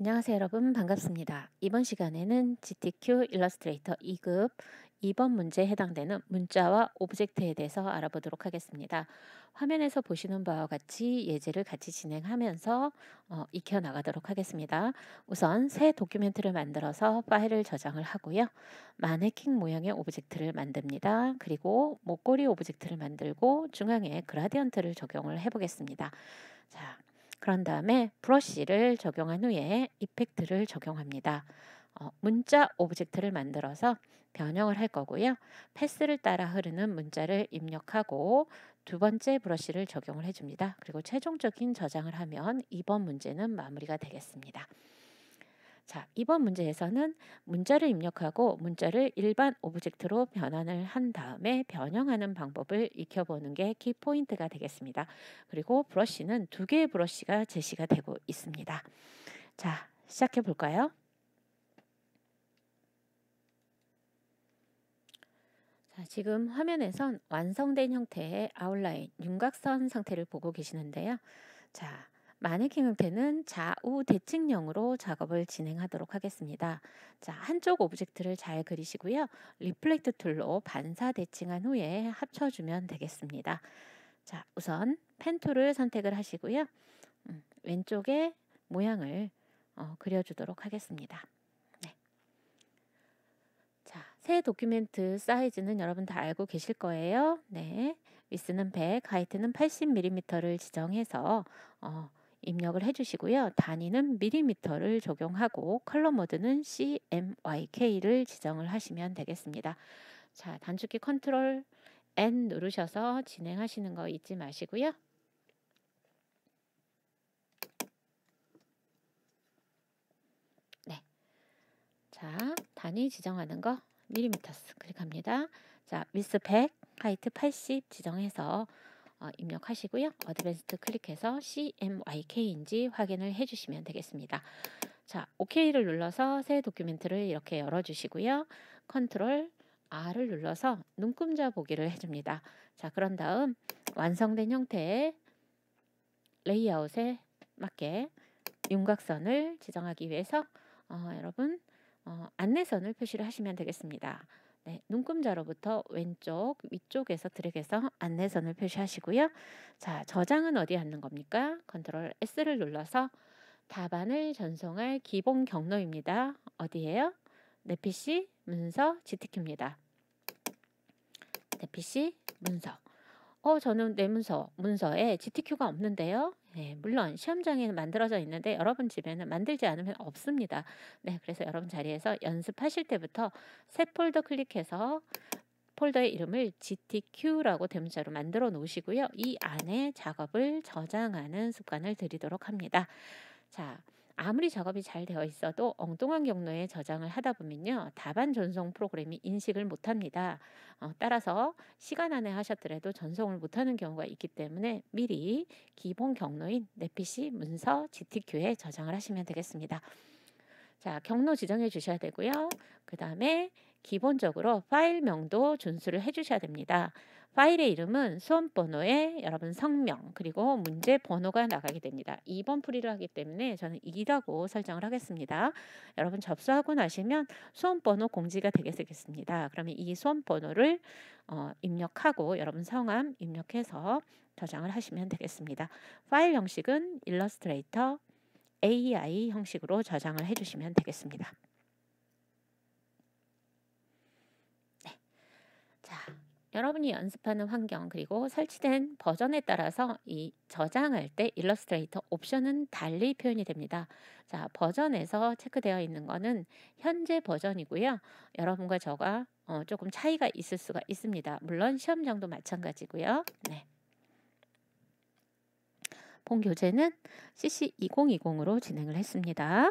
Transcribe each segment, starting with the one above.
안녕하세요 여러분 반갑습니다. 이번 시간에는 GTQ 일러스트레이터 2급 2번 문제에 해당되는 문자와 오브젝트에 대해서 알아보도록 하겠습니다. 화면에서 보시는 바와 같이 예제를 같이 진행하면서 어, 익혀나가도록 하겠습니다. 우선 새 도큐멘트를 만들어서 파일을 저장을 하고요. 마네킹 모양의 오브젝트를 만듭니다. 그리고 목걸이 오브젝트를 만들고 중앙에 그라디언트를 적용을 해보겠습니다. 자, 그런 다음에 브러쉬를 적용한 후에 이펙트를 적용합니다. 어, 문자 오브젝트를 만들어서 변형을 할 거고요. 패스를 따라 흐르는 문자를 입력하고 두 번째 브러쉬를 적용을 해줍니다. 그리고 최종적인 저장을 하면 이번 문제는 마무리가 되겠습니다. 자, 이번 문제에서는 문자를 입력하고 문자를 일반 오브젝트로 변환을 한 다음에 변형하는 방법을 익혀보는 게 키포인트가 되겠습니다. 그리고 브러쉬는 두 개의 브러쉬가 제시가 되고 있습니다. 자, 시작해 볼까요? 자, 지금 화면에선 완성된 형태의 아웃라인, 윤곽선 상태를 보고 계시는데요. 자, 마네킹한테는 좌우 대칭형으로 작업을 진행하도록 하겠습니다. 자, 한쪽 오브젝트를 잘 그리시고요. 리플렉트 툴로 반사 대칭한 후에 합쳐주면 되겠습니다. 자, 우선 펜 툴을 선택을 하시고요. 음, 왼쪽에 모양을 어, 그려주도록 하겠습니다. 네. 자, 새 도큐멘트 사이즈는 여러분 다 알고 계실 거예요. 네. 위스는 100, 하이트는 80mm를 지정해서 어, 입력을 해주시고요. 단위는 밀리미터를 적용하고 컬러 모드는 CMYK를 지정을 하시면 되겠습니다. 자, 단축키 컨트롤 N 누르셔서 진행하시는 거 잊지 마시고요. 네. 자, 단위 지정하는 거 밀리미터스 클릭합니다. 자, 위스 100, 하이트 80 지정해서 어, 입력하시고요. 어드밴스트 클릭해서 CMYK인지 확인을 해주시면 되겠습니다. 자, OK를 눌러서 새 도큐멘트를 이렇게 열어주시고요. 컨트롤 R을 눌러서 눈금자 보기를 해줍니다. 자, 그런 다음 완성된 형태의 레이아웃에 맞게 윤곽선을 지정하기 위해서 어, 여러분 어, 안내선을 표시를 하시면 되겠습니다. 네, 눈금자로부터 왼쪽 위쪽에서 드래그해서 안내선을 표시하시고요. 자, 저장은 어디에 하는 겁니까? 컨트롤 S를 눌러서 답안을 전송할 기본 경로입니다. 어디예요? 내 PC 문서 지특입니다. 내 PC 문서 어, 저는 내 문서, 문서에 GTQ가 없는데요. 네, 물론 시험장에는 만들어져 있는데 여러분 집에는 만들지 않으면 없습니다. 네, 그래서 여러분 자리에서 연습하실 때부터 새 폴더 클릭해서 폴더의 이름을 GTQ라고 대문자로 만들어 놓으시고요. 이 안에 작업을 저장하는 습관을 들이도록 합니다. 자, 아무리 작업이 잘 되어 있어도 엉뚱한 경로에 저장을 하다 보면요. 답안 전송 프로그램이 인식을 못합니다. 어, 따라서 시간 안에 하셨더라도 전송을 못하는 경우가 있기 때문에 미리 기본 경로인 내피시 문서 GTQ에 저장을 하시면 되겠습니다. 자, 경로 지정해 주셔야 되고요. 그 다음에 기본적으로 파일명도 준수를 해 주셔야 됩니다. 파일의 이름은 수험번호에 여러분 성명 그리고 문제 번호가 나가게 됩니다. 2번 풀이를 하기 때문에 저는 2라고 설정을 하겠습니다. 여러분 접수하고 나시면 수험번호 공지가 되겠습니다 그러면 이 수험번호를 어, 입력하고 여러분 성함 입력해서 저장을 하시면 되겠습니다. 파일 형식은 일러스트레이터 AI 형식으로 저장을 해주시면 되겠습니다. 네. 자, 여러분이 연습하는 환경 그리고 설치된 버전에 따라서 이 저장할 때 일러스트레이터 옵션은 달리 표현이 됩니다. 자, 버전에서 체크되어 있는 거는 현재 버전이고요. 여러분과 저가 어, 조금 차이가 있을 수가 있습니다. 물론 시험장도 마찬가지고요. 네. 본 교재는 CC2020으로 진행을 했습니다.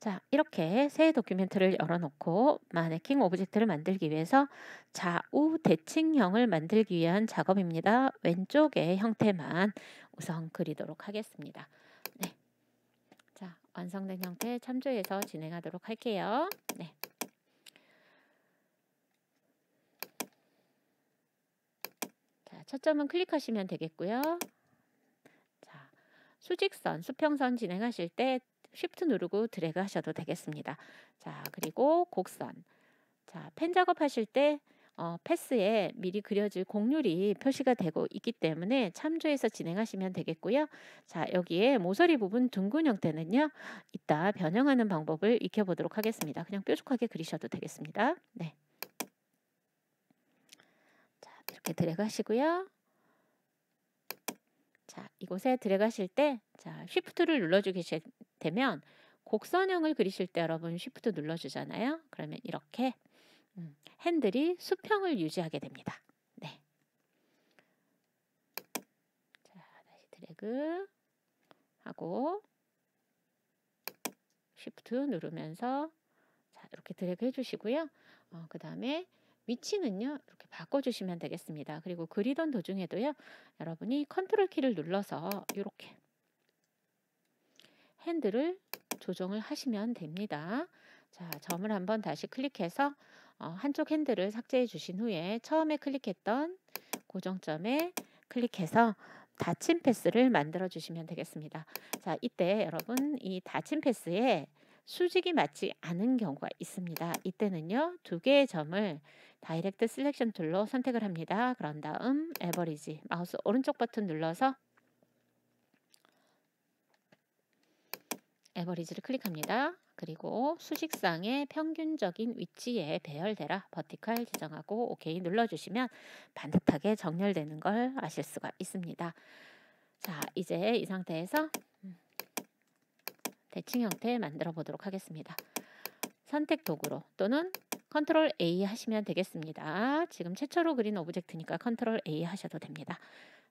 자, 이렇게 새 도큐멘트를 열어놓고 마네킹 오브젝트를 만들기 위해서 좌우 대칭형을 만들기 위한 작업입니다. 왼쪽의 형태만 우선 그리도록 하겠습니다. 네. 자, 완성된 형태 참조해서 진행하도록 할게요. 네. 첫점은 클릭하시면 되겠고요. 자, 수직선, 수평선 진행하실 때 쉬프트 누르고 드래그 하셔도 되겠습니다. 자, 그리고 곡선. 자, 펜 작업하실 때 어, 패스에 미리 그려질 곡률이 표시가 되고 있기 때문에 참조해서 진행하시면 되겠고요. 자, 여기에 모서리 부분 둥근 형태는요. 이따 변형하는 방법을 익혀보도록 하겠습니다. 그냥 뾰족하게 그리셔도 되겠습니다. 네. 이렇게 네, 들어가시고요. 자, 이곳에 드래그 하실때 자, 쉬프트를 눌러주게 되면 곡선형을 그리실 때 여러분 쉬프트 눌러주잖아요. 그러면 이렇게 음, 핸들이 수평을 유지하게 됩니다. 네. 자, 다시 드래그 하고 쉬프트 누르면서 자, 이렇게 드래그 해주시고요. 어, 그 다음에 위치는요 이렇게 바꿔주시면 되겠습니다. 그리고 그리던 도중에도요 여러분이 컨트롤 키를 눌러서 이렇게 핸들을 조정을 하시면 됩니다. 자 점을 한번 다시 클릭해서 어, 한쪽 핸들을 삭제해 주신 후에 처음에 클릭했던 고정점에 클릭해서 닫힌 패스를 만들어 주시면 되겠습니다. 자 이때 여러분 이 닫힌 패스에 수직이 맞지 않은 경우가 있습니다. 이때는요. 두 개의 점을 다이렉트 셀렉션 툴로 선택을 합니다. 그런 다음 에버리지 마우스 오른쪽 버튼 눌러서 에버리지를 클릭합니다. 그리고 수직상의 평균적인 위치에 배열되라 버티컬 지정하고 OK 눌러주시면 반듯하게 정렬되는 걸 아실 수가 있습니다. 자 이제 이 상태에서 대칭 형태 만들어 보도록 하겠습니다. 선택 도구로 또는 컨트롤 A 하시면 되겠습니다. 지금 최초로 그린 오브젝트니까 컨트롤 A 하셔도 됩니다.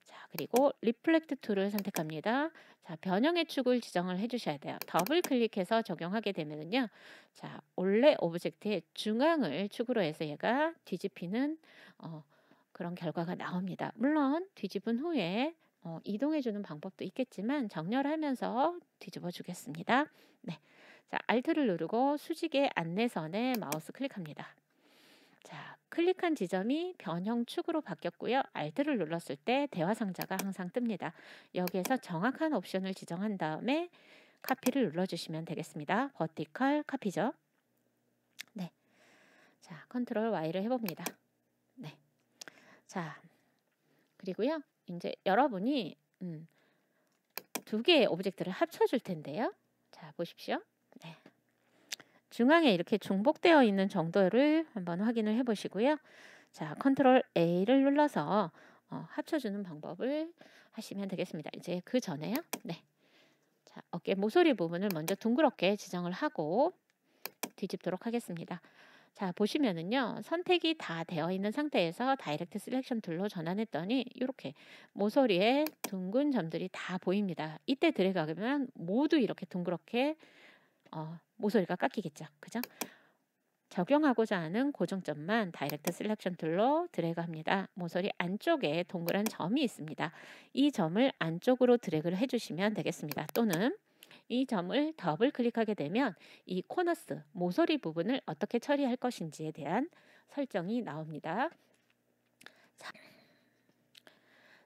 자, 그리고 리플렉트 툴을 선택합니다. 자, 변형의 축을 지정을 해주셔야 돼요. 더블 클릭해서 적용하게 되면요 자, 원래 오브젝트의 중앙을 축으로 해서 얘가 뒤집히는 어, 그런 결과가 나옵니다. 물론 뒤집은 후에 어, 이동해주는 방법도 있겠지만 정렬하면서 뒤집어 주겠습니다. 네, 자 Alt를 누르고 수직의 안내선에 마우스 클릭합니다. 자, 클릭한 지점이 변형축으로 바뀌었고요. Alt를 눌렀을 때 대화 상자가 항상 뜹니다. 여기에서 정확한 옵션을 지정한 다음에 카피를 눌러주시면 되겠습니다. 버티컬 카피죠. 네. 자, 컨트롤 Y를 해봅니다. 네. 자, 그리고요. 이제 여러분이 음, 두 개의 오브젝트를 합쳐줄 텐데요. 자 보십시오. 네. 중앙에 이렇게 중복되어 있는 정도를 한번 확인을 해보시고요. 자 컨트롤 A를 눌러서 어, 합쳐주는 방법을 하시면 되겠습니다. 이제 그 전에요. 네. 자 어깨 모서리 부분을 먼저 둥그렇게 지정을 하고 뒤집도록 하겠습니다. 자, 보시면은요. 선택이 다 되어 있는 상태에서 다이렉트 셀렉션 툴로 전환했더니 이렇게 모서리에 둥근 점들이 다 보입니다. 이때 들어가면 모두 이렇게 둥그렇게 어, 모서리가 깎이겠죠. 그죠? 적용하고자 하는 고정점만 다이렉트 셀렉션 툴로 드래그 합니다. 모서리 안쪽에 동그란 점이 있습니다. 이 점을 안쪽으로 드래그를 해주시면 되겠습니다. 또는 이 점을 더블 클릭하게 되면 이 코너스 모서리 부분을 어떻게 처리할 것인지에 대한 설정이 나옵니다. 자,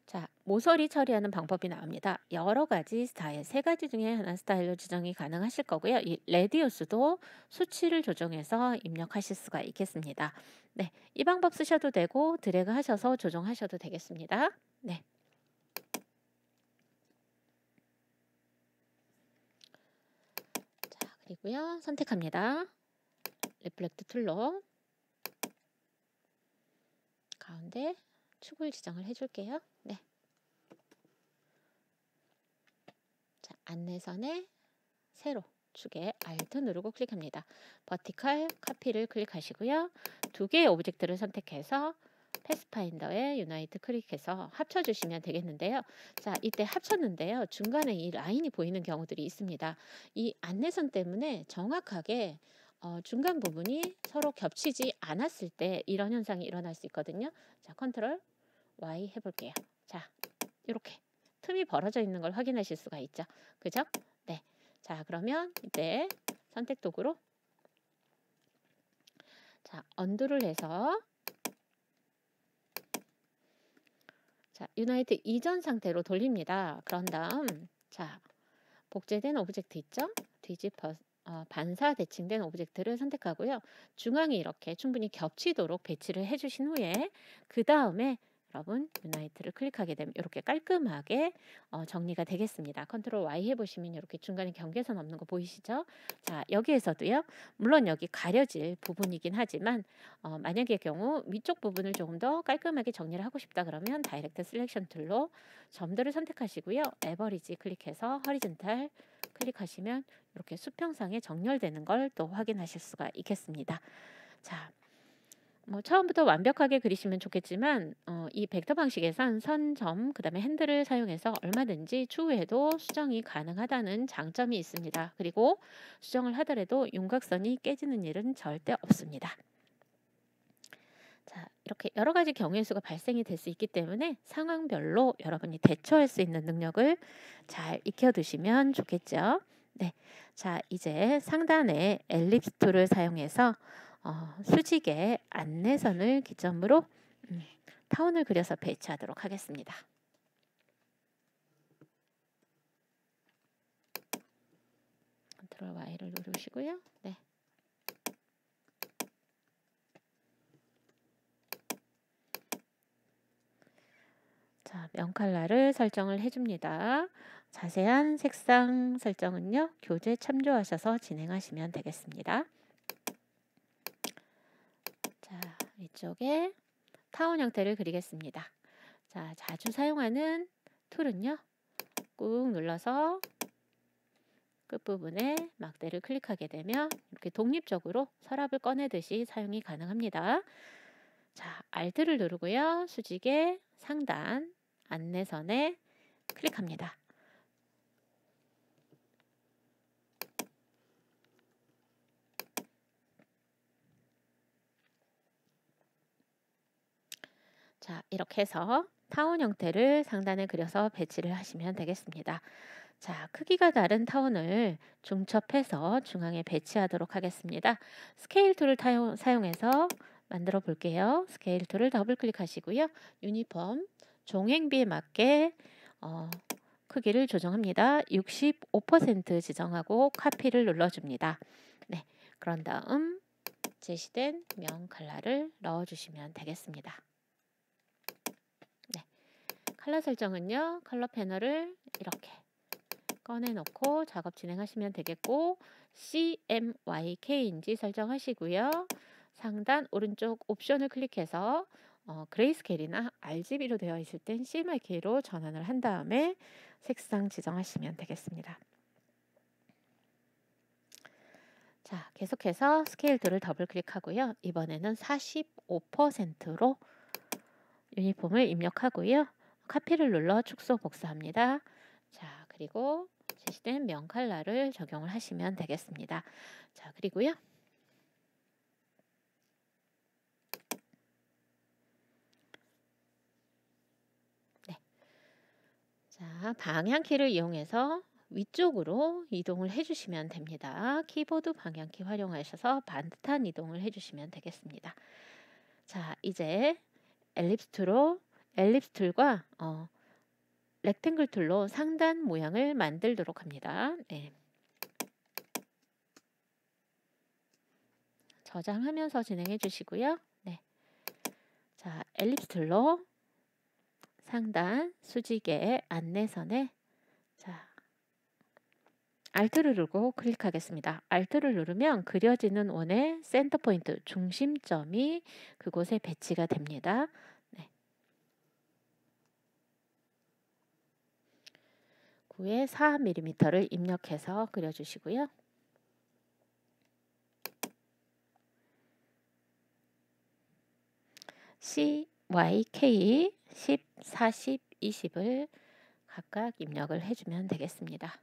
자, 모서리 처리하는 방법이 나옵니다. 여러 가지 스타일, 세 가지 중에 하나 스타일로 지정이 가능하실 거고요. 이 레디우스도 수치를 조정해서 입력하실 수가 있겠습니다. 네, 이 방법 쓰셔도 되고 드래그 하셔서 조정하셔도 되겠습니다. 네. 되고요. 선택합니다. 레플렉트 툴로 가운데 축을 지정을 해줄게요. 네. 자, 안내선에 세로 축에 Alt 누르고 클릭합니다. 버티컬 카피를 클릭하시고요. 두 개의 오브젝트를 선택해서 패스파인더의 유나이트 클릭해서 합쳐주시면 되겠는데요. 자, 이때 합쳤는데요. 중간에 이 라인이 보이는 경우들이 있습니다. 이 안내선 때문에 정확하게 어, 중간 부분이 서로 겹치지 않았을 때 이런 현상이 일어날 수 있거든요. 자, 컨트롤 Y 해볼게요. 자, 이렇게 틈이 벌어져 있는 걸 확인하실 수가 있죠. 그죠? 네. 자, 그러면 이때 선택 도구로 자, 언두를 해서 자, 유나이트 이전 상태로 돌립니다. 그런 다음 자, 복제된 오브젝트 있죠? 뒤집어 어, 반사 대칭된 오브젝트를 선택하고요. 중앙이 이렇게 충분히 겹치도록 배치를 해주신 후에 그 다음에 여러분 유나이트를 클릭하게 되면 이렇게 깔끔하게 어, 정리가 되겠습니다. 컨트롤 Y 해보시면 이렇게 중간에 경계선 없는 거 보이시죠? 자 여기에서도요. 물론 여기 가려질 부분이긴 하지만 어, 만약의 경우 위쪽 부분을 조금 더 깔끔하게 정리를 하고 싶다 그러면 다이렉트 슬렉션 툴로 점들을 선택하시고요. 에버리지 클릭해서 허리즌탈 클릭하시면 이렇게 수평상에 정렬되는 걸 또 확인하실 수가 있겠습니다. 자. 뭐 처음부터 완벽하게 그리시면 좋겠지만 어, 이 벡터 방식에선 선, 점, 그 다음에 핸들을 사용해서 얼마든지 추후에도 수정이 가능하다는 장점이 있습니다. 그리고 수정을 하더라도 윤곽선이 깨지는 일은 절대 없습니다. 자, 이렇게 여러 가지 경우의 수가 발생이 될 수 있기 때문에 상황별로 여러분이 대처할 수 있는 능력을 잘 익혀두시면 좋겠죠. 네, 자 이제 상단에 엘립스 툴을 사용해서 어, 수직의 안내선을 기점으로 음, 타운을 그려서 배치하도록 하겠습니다. 컨트롤 Y를 누르시고요. 네. 자, 명칼라를 설정을 해줍니다. 자세한 색상 설정은요. 교재 참조하셔서 진행하시면 되겠습니다. 이쪽에 타원 형태를 그리겠습니다. 자, 자주 사용하는 툴은요. 꾹 눌러서 끝부분에 막대를 클릭하게 되면 이렇게 독립적으로 서랍을 꺼내듯이 사용이 가능합니다. 자, Alt를 누르고요. 수직의 상단 안내선에 클릭합니다. 자, 이렇게 해서 타원 형태를 상단에 그려서 배치를 하시면 되겠습니다. 자, 크기가 다른 타원을 중첩해서 중앙에 배치하도록 하겠습니다. 스케일 툴을 타용, 사용해서 만들어 볼게요. 스케일 툴을 더블 클릭하시고요. 유니폼 종횡비에 맞게 어, 크기를 조정합니다. 65% 지정하고 카피를 눌러줍니다. 네, 그런 다음 제시된 명 컬러를 넣어주시면 되겠습니다. 컬러 설정은요. 컬러 패널을 이렇게 꺼내놓고 작업 진행하시면 되겠고 CMYK인지 설정하시고요. 상단 오른쪽 옵션을 클릭해서 어, 그레이스케일이나 RGB로 되어 있을 땐 CMYK로 전환을 한 다음에 색상 지정하시면 되겠습니다. 자, 계속해서 스케일 툴을 더블 클릭하고요. 이번에는 45%로 유니폼을 입력하고요. 카피를 눌러 축소 복사합니다. 자, 그리고 제시된 명 칼라를 적용을 하시면 되겠습니다. 자, 그리고요. 네. 자, 방향키를 이용해서 위쪽으로 이동을 해주시면 됩니다. 키보드 방향키 활용하셔서 반듯한 이동을 해주시면 되겠습니다. 자, 이제 엘립스 툴로 엘립스 툴과 어, 렉탱글 툴로 상단 모양을 만들도록 합니다. 네. 저장하면서 진행해 주시고요. 네. 자, 엘립스 툴로 상단 수직의 안내선에 자, Alt를 누르고 클릭하겠습니다. Alt를 누르면 그려지는 원의 센터 포인트 중심점이 그곳에 배치가 됩니다. 후에 4mm를 입력해서 그려주시고요. CYK 10, 40, 20을 각각 입력을 해주면 되겠습니다.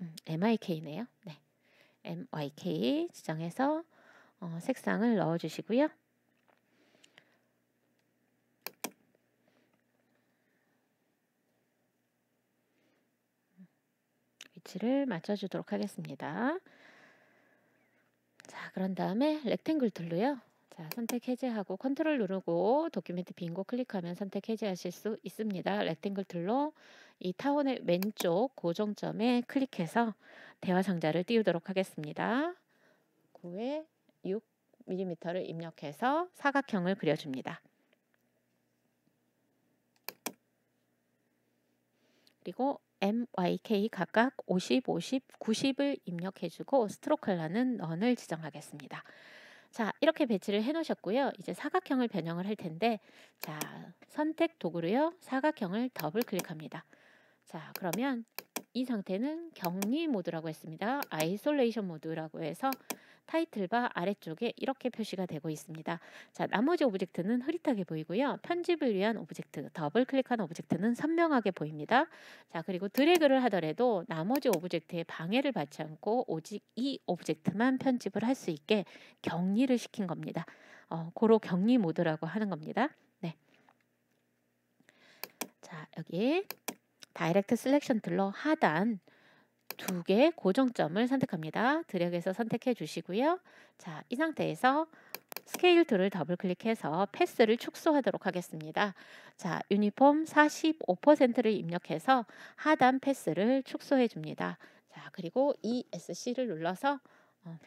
음, MIK네요. 네. MYK 지정해서 어, 색상을 넣어주시고요. 위치를 맞춰주도록 하겠습니다. 자, 그런 다음에 렉탱글 툴로요. 자, 선택 해제하고 컨트롤 누르고 도큐멘트 빈거 클릭하면 선택 해제하실 수 있습니다. 렉탱글 툴로 이 타원의 왼쪽 고정점에 클릭해서 대화 상자를 띄우도록 하겠습니다. 9에 6mm를 입력해서 사각형을 그려줍니다. 그리고 M, Y, K 각각 50, 50, 90을 입력해주고 스트로컬러는 넌을 지정하겠습니다. 자 이렇게 배치를 해놓으셨고요. 이제 사각형을 변형을 할 텐데 자 선택 도구로요. 사각형을 더블 클릭합니다. 자 그러면 이 상태는 격리 모드라고 했습니다. 아이솔레이션 모드라고 해서 타이틀바 아래쪽에 이렇게 표시가 되고 있습니다. 자, 나머지 오브젝트는 흐릿하게 보이고요. 편집을 위한 오브젝트, 더블 클릭한 오브젝트는 선명하게 보입니다. 자, 그리고 드래그를 하더라도 나머지 오브젝트에 방해를 받지 않고 오직 이 오브젝트만 편집을 할 수 있게 격리를 시킨 겁니다. 어, 고로 격리 모드라고 하는 겁니다. 네. 자, 여기 다이렉트 슬렉션 들러 하단 두 개의 고정점을 선택합니다. 드래그해서 선택해 주시고요. 자, 이 상태에서 스케일 툴을 더블 클릭해서 패스를 축소하도록 하겠습니다. 자, 유니폼 45%를 입력해서 하단 패스를 축소해 줍니다. 자, 그리고 ESC를 눌러서 어,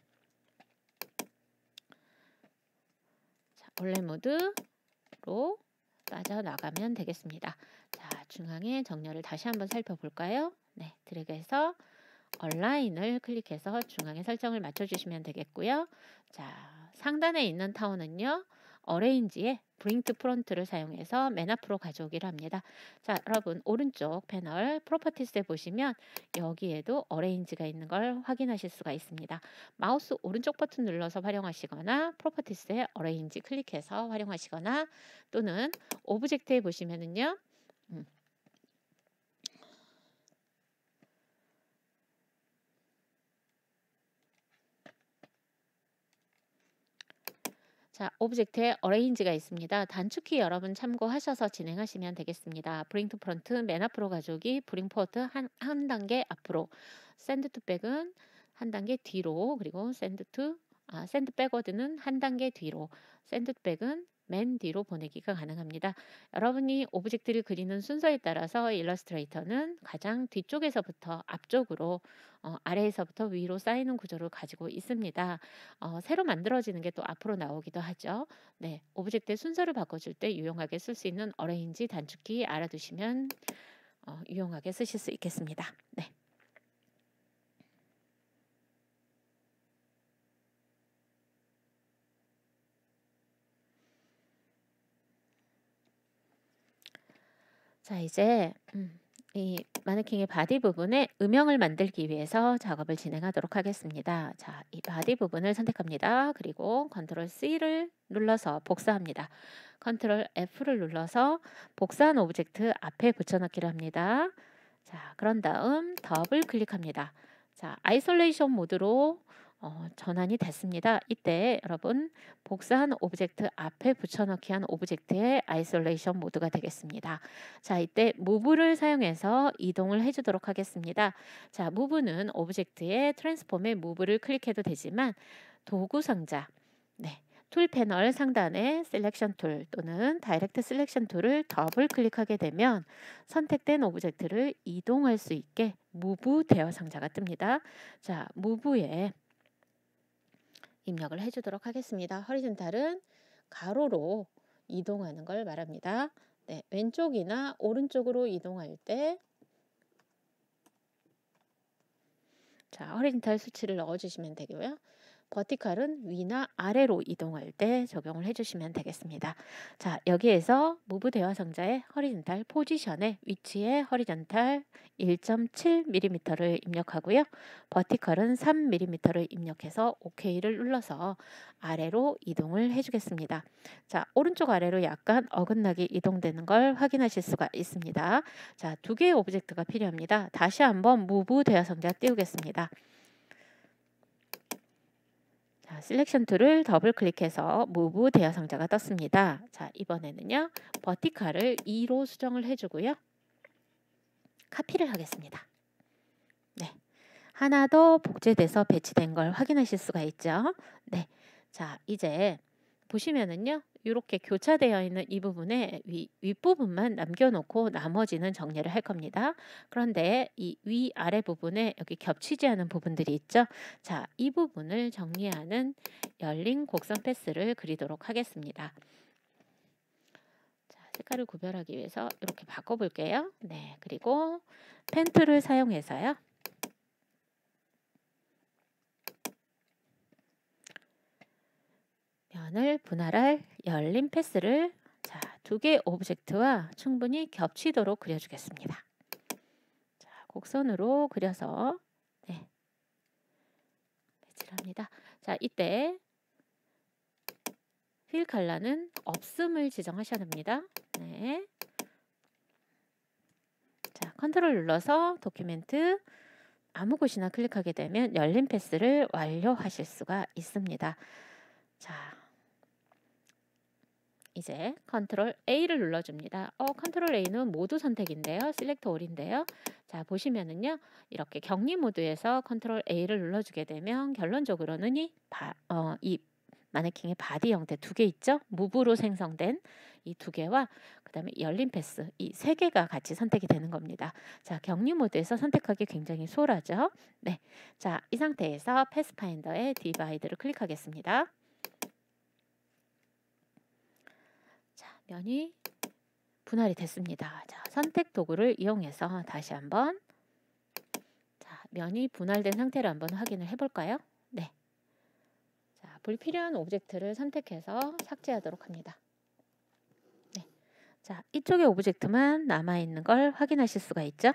자, 원래 모드로 빠져나가면 되겠습니다. 자, 중앙의 정렬을 다시 한번 살펴볼까요? 네, 드래그해서 얼라인을 클릭해서 중앙에 설정을 맞춰주시면 되겠고요. 자, 상단에 있는 타운은요. 어레인지에 브링 트 프론트를 사용해서 맨 앞으로 가져오기로 합니다. 자, 여러분 오른쪽 패널 프로퍼티스에 보시면 여기에도 어레인지가 있는 걸 확인하실 수가 있습니다. 마우스 오른쪽 버튼 눌러서 활용하시거나 프로퍼티스에 어레인지 클릭해서 활용하시거나 또는 오브젝트에 보시면은요. 자, 오브젝트에 어레인지가 있습니다. 단축키 여러분 참고하셔서 진행하시면 되겠습니다. 브링 투 프론트 맨 앞으로 가져오기, 브링 포트 한, 한 단계 앞으로, 샌드 투 백은 한 단계 뒤로, 그리고 샌드 투 아, 샌드 백워드는 한 단계 뒤로, 샌드 투 백은 맨 뒤로 보내기가 가능합니다. 여러분이 오브젝트를 그리는 순서에 따라서 일러스트레이터는 가장 뒤쪽에서부터 앞쪽으로 어, 아래에서부터 위로 쌓이는 구조를 가지고 있습니다. 어, 새로 만들어지는 게 또 앞으로 나오기도 하죠. 네, 오브젝트의 순서를 바꿔줄 때 유용하게 쓸 수 있는 어레인지 단축키 알아두시면 어, 유용하게 쓰실 수 있겠습니다. 네. 자 이제 음, 이 마네킹의 바디 부분에 음영을 만들기 위해서 작업을 진행하도록 하겠습니다. 자, 이 바디 부분을 선택합니다. 그리고 컨트롤 C를 눌러서 복사합니다. 컨트롤 F를 눌러서 복사한 오브젝트 앞에 붙여넣기를 합니다. 자, 그런 다음 더블 클릭합니다. 자, 아이솔레이션 모드로 어, 전환이 됐습니다. 이때 여러분 복사한 오브젝트 앞에 붙여넣기 한 오브젝트의 아이솔레이션 모드가 되겠습니다. 자 이때 무브를 사용해서 이동을 해주도록 하겠습니다. 자 무브는 오브젝트의 트랜스폼의 무브를 클릭해도 되지만 도구 상자 네. 툴 패널 상단에 셀렉션 툴 또는 다이렉트 셀렉션 툴을 더블 클릭하게 되면 선택된 오브젝트를 이동할 수 있게 무브 대화 상자가 뜹니다. 자, 무브에 입력을 해주도록 하겠습니다. 허리젠탈은 가로로 이동하는 걸 말합니다. 네, 왼쪽이나 오른쪽으로 이동할 때 자, 허리젠탈 수치를 넣어주시면 되고요. 버티컬은 위나 아래로 이동할 때 적용을 해주시면 되겠습니다. 자, 여기에서 무브 대화 상자의 허리젠탈 포지션의 위치에 허리젠탈 1.7mm를 입력하고요. 버티컬은 3mm를 입력해서 OK를 눌러서 아래로 이동을 해주겠습니다. 자, 오른쪽 아래로 약간 어긋나게 이동되는 걸 확인하실 수가 있습니다. 자, 두 개의 오브젝트가 필요합니다. 다시 한번 무브 대화 상자 띄우겠습니다. 자, 셀렉션 툴을 더블 클릭해서 무브 대여 상자가 떴습니다. 자, 이번에는요. 버티컬을 2로 수정을 해주고요. 카피를 하겠습니다. 네. 하나 더 복제돼서 배치된 걸 확인하실 수가 있죠. 네. 자, 이제 보시면은요. 이렇게 교차되어 있는 이 부분에 위, 윗부분만 남겨놓고 나머지는 정리를 할 겁니다. 그런데 이 위아래 부분에 여기 겹치지 않은 부분들이 있죠. 자, 이 부분을 정리하는 열린 곡선 패스를 그리도록 하겠습니다. 자, 색깔을 구별하기 위해서 이렇게 바꿔볼게요. 네, 그리고 펜툴을 사용해서요. 면을 분할할 열린 패스를 자, 두개 오브젝트와 충분히 겹치도록 그려주겠습니다. 자, 곡선으로 그려서 네, 배치합니다. 자, 이때 필 칼라는 없음을 지정하셔야 됩니다. 네. 자, 컨트롤 눌러서 도큐멘트 아무 곳이나 클릭하게 되면 열린 패스를 완료하실 수가 있습니다. 자, 이제 컨트롤 A를 눌러줍니다. 어, 컨트롤 A는 모두 선택인데요. 셀렉터 올인데요. 자, 보시면은요. 이렇게 격리 모드에서 컨트롤 A를 눌러주게 되면 결론적으로는 이, 바, 어, 이 마네킹의 바디 형태 두 개 있죠? 무브로 생성된 이 두 개와 그다음에 열린 패스 이 세 개가 같이 선택이 되는 겁니다. 자, 격리 모드에서 선택하기 굉장히 수월하죠? 네. 자, 이 상태에서 패스파인더의 디바이드를 클릭하겠습니다. 면이 분할이 됐습니다. 자, 선택 도구를 이용해서 다시 한번 자, 면이 분할된 상태를 한번 확인을 해볼까요? 네. 자, 불필요한 오브젝트를 선택해서 삭제하도록 합니다. 네. 자, 이쪽의 오브젝트만 남아있는 걸 확인하실 수가 있죠?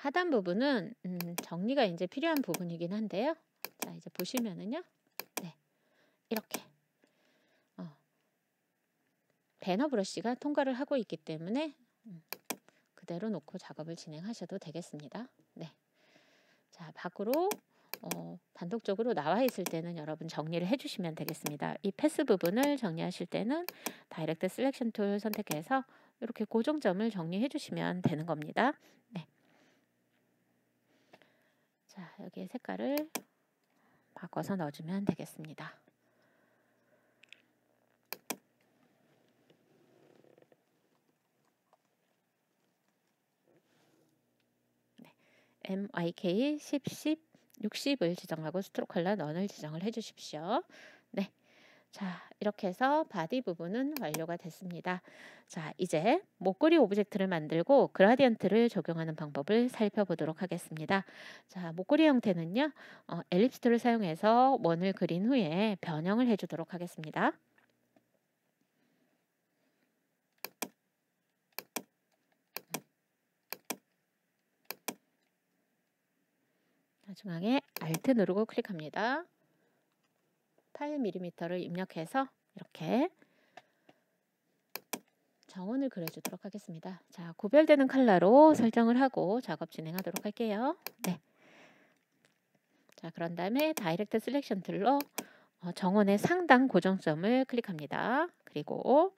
하단 부분은 음, 정리가 이제 필요한 부분이긴 한데요. 자, 이제 보시면은요. 네. 이렇게. 어, 배너 브러쉬가 통과를 하고 있기 때문에 음, 그대로 놓고 작업을 진행하셔도 되겠습니다. 네. 자, 밖으로 어, 단독적으로 나와 있을 때는 여러분 정리를 해주시면 되겠습니다. 이 패스 부분을 정리하실 때는 다이렉트 셀렉션 툴 선택해서 이렇게 고정점을 정리해 주시면 되는 겁니다. 네. 자, 여기에 색깔을 바꿔서 넣어주면 되겠습니다. 네, MIK 10, 10, 60을 지정하고 스트로 컬러 넌을 지정을 해주십시오. 네, 자, 이렇게 해서 바디 부분은 완료가 됐습니다. 자, 이제 목걸이 오브젝트를 만들고 그라디언트를 적용하는 방법을 살펴보도록 하겠습니다. 자, 목걸이 형태는요. 어, 엘립스 툴를 사용해서 원을 그린 후에 변형을 해주도록 하겠습니다. 중앙에 Alt 누르고 클릭합니다. 8mm를 입력해서 이렇게 정원을 그려주도록 하겠습니다. 자, 구별되는 컬러로 설정을 하고 작업 진행하도록 할게요. 네. 자, 그런 다음에 다이렉트 셀렉션 툴로 어, 정원의 상단 고정점을 클릭합니다. 그리고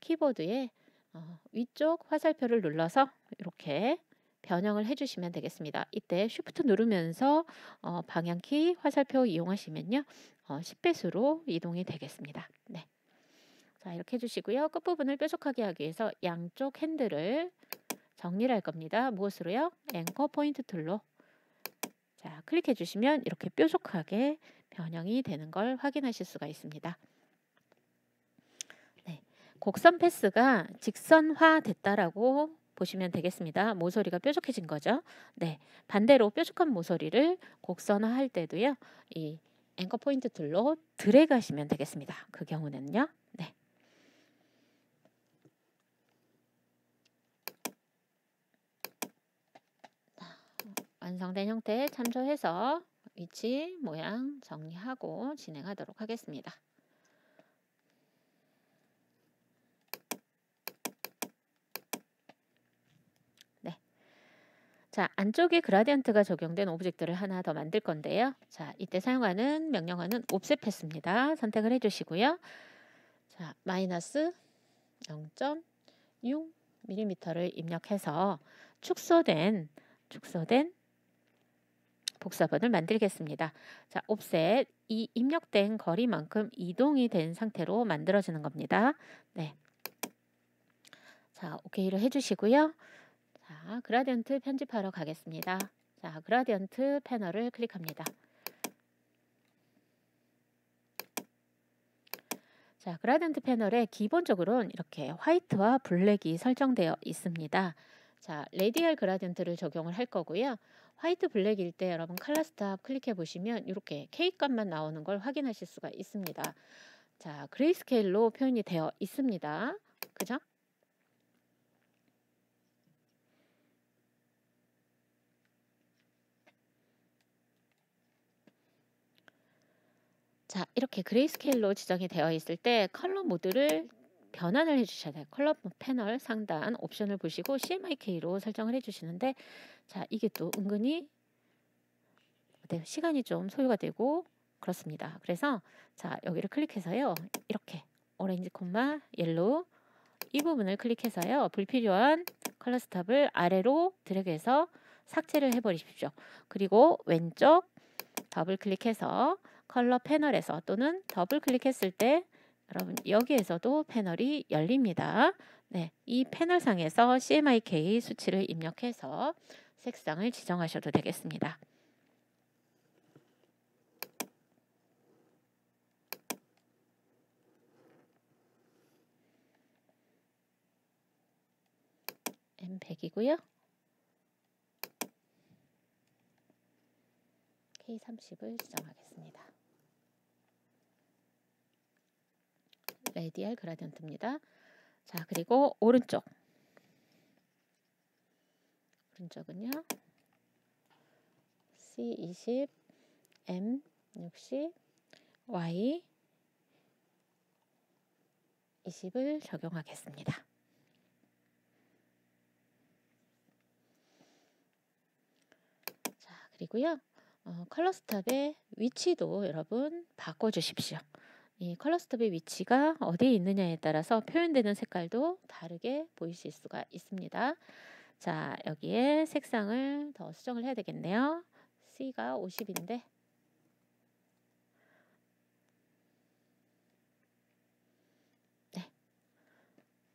키보드의 어, 위쪽 화살표를 눌러서 이렇게 변형을 해주시면 되겠습니다. 이때 쉬프트 누르면서 어, 방향키 화살표 이용하시면요. 어, 10배수로 이동이 되겠습니다. 네. 자, 이렇게 해주시고요. 끝부분을 뾰족하게 하기 위해서 양쪽 핸들을 정리를 할 겁니다. 무엇으로요? 앵커 포인트 툴로. 자, 클릭해 주시면 이렇게 뾰족하게 변형이 되는 걸 확인하실 수가 있습니다. 네, 곡선 패스가 직선화 됐다라고 보시면 되겠습니다. 모서리가 뾰족해진 거죠. 네, 반대로 뾰족한 모서리를 곡선화할 때도요. 이 앵커 포인트 툴로 드래그하시면 되겠습니다. 그 경우는요. 네. 완성된 형태에 참조해서 위치, 모양 정리하고 진행하도록 하겠습니다. 자, 안쪽에 그라디언트가 적용된 오브젝트를 하나 더 만들 건데요. 자, 이때 사용하는 명령어는 o f f 옵셋했입니다 선택을 해주시고요. 자, 마이너스 0.6mm를 입력해서 축소된 축소된 복사본을 만들겠습니다. 자, offset 이 입력된 거리만큼 이동이 된 상태로 만들어지는 겁니다. 네. 자, 오케를 해주시고요. 자, 그라디언트 편집하러 가겠습니다. 자, 그라디언트 패널을 클릭합니다. 자, 그라디언트 패널에 기본적으로는 이렇게 화이트와 블랙이 설정되어 있습니다. 자, 레디얼 그라디언트를 적용을 할 거고요. 화이트 블랙일 때 여러분 칼라 스탑 클릭해 보시면 이렇게 K 값만 나오는 걸 확인하실 수가 있습니다. 자, 그레이스케일로 표현이 되어 있습니다. 그죠? 자, 이렇게 그레이스케일로 지정이 되어 있을 때 컬러 모드를 변환을 해주셔야 돼요. 컬러 패널 상단 옵션을 보시고 CMYK로 설정을 해주시는데 자, 이게 또 은근히 네, 시간이 좀 소요가 되고 그렇습니다. 그래서 자 여기를 클릭해서요 이렇게 오렌지 콤마 옐로우 이 부분을 클릭해서요 불필요한 컬러 스탑을 아래로 드래그해서 삭제를 해버리십시오. 그리고 왼쪽 더블 클릭해서 컬러 패널에서 또는 더블 클릭했을 때 여러분 여기에서도 패널이 열립니다. 네, 이 패널상에서 CMYK 수치를 입력해서 색상을 지정하셔도 되겠습니다. 1 0 0이고요 K30을 지정하겠습니다. 레디알 그라디언트입니다. 자, 그리고 오른쪽. 오른쪽은요. C20, M60, Y20을 적용하겠습니다. 자, 그리고요. 어, 컬러 스탑의 위치도 여러분 바꿔주십시오. 이 컬러 스톱의 위치가 어디에 있느냐에 따라서 표현되는 색깔도 다르게 보이실 수가 있습니다. 자, 여기에 색상을 더 수정을 해야 되겠네요. C가 50인데 네,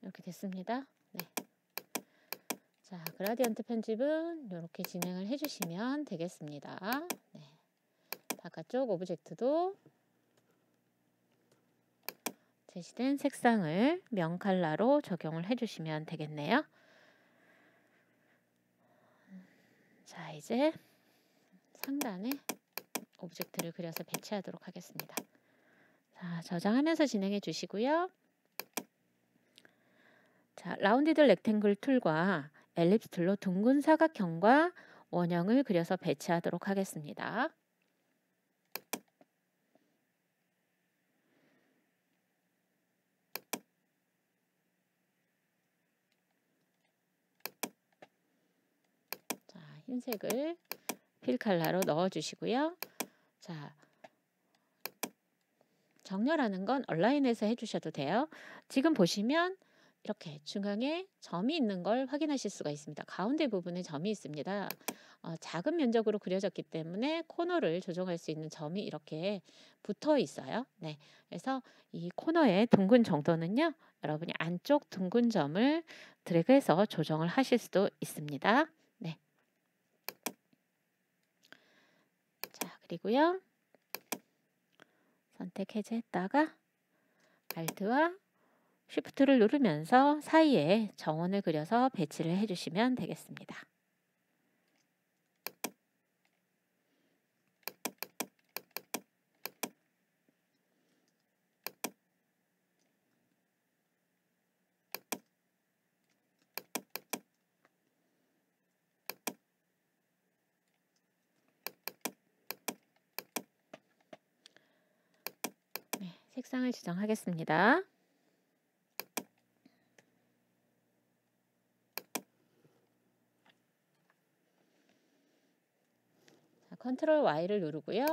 이렇게 됐습니다. 네. 자, 그라디언트 편집은 이렇게 진행을 해주시면 되겠습니다. 네. 바깥쪽 오브젝트도 제시된 색상을 명칼라로 적용을 해주시면 되겠네요. 자, 이제 상단에 오브젝트를 그려서 배치하도록 하겠습니다. 자, 저장하면서 진행해 주시고요. 자, 라운디드 렉탱글 툴과 엘립스 툴로 둥근 사각형과 원형을 그려서 배치하도록 하겠습니다. 흰색을 필칼라로 넣어주시고요. 자, 정렬하는 건 온라인에서 해주셔도 돼요. 지금 보시면 이렇게 중앙에 점이 있는 걸 확인하실 수가 있습니다. 가운데 부분에 점이 있습니다. 어, 작은 면적으로 그려졌기 때문에 코너를 조정할 수 있는 점이 이렇게 붙어 있어요. 네, 그래서 이 코너의 둥근 정도는요. 여러분이 안쪽 둥근 점을 드래그해서 조정을 하실 수도 있습니다. 그리고요. 선택 해제했다가 Alt와 Shift를 누르면서 사이에 정원을 그려서 배치를 해주시면 되겠습니다. 색상을 지정하겠습니다. 자, 컨트롤 Y를 누르고요.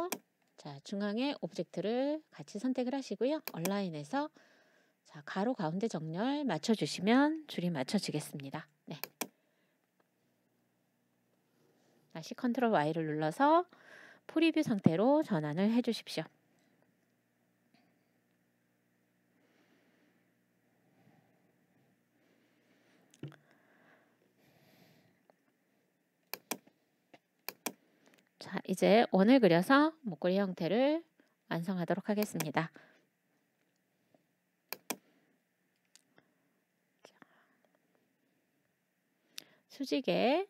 자, 중앙에 오브젝트를 같이 선택을 하시고요. 얼라인에서 자, 가로 가운데 정렬 맞춰주시면 줄이 맞춰지겠습니다. 네. 다시 컨트롤 Y를 눌러서 프리뷰 상태로 전환을 해주십시오. 이제 원을 그려서 목걸이 형태를 완성하도록 하겠습니다. 수직의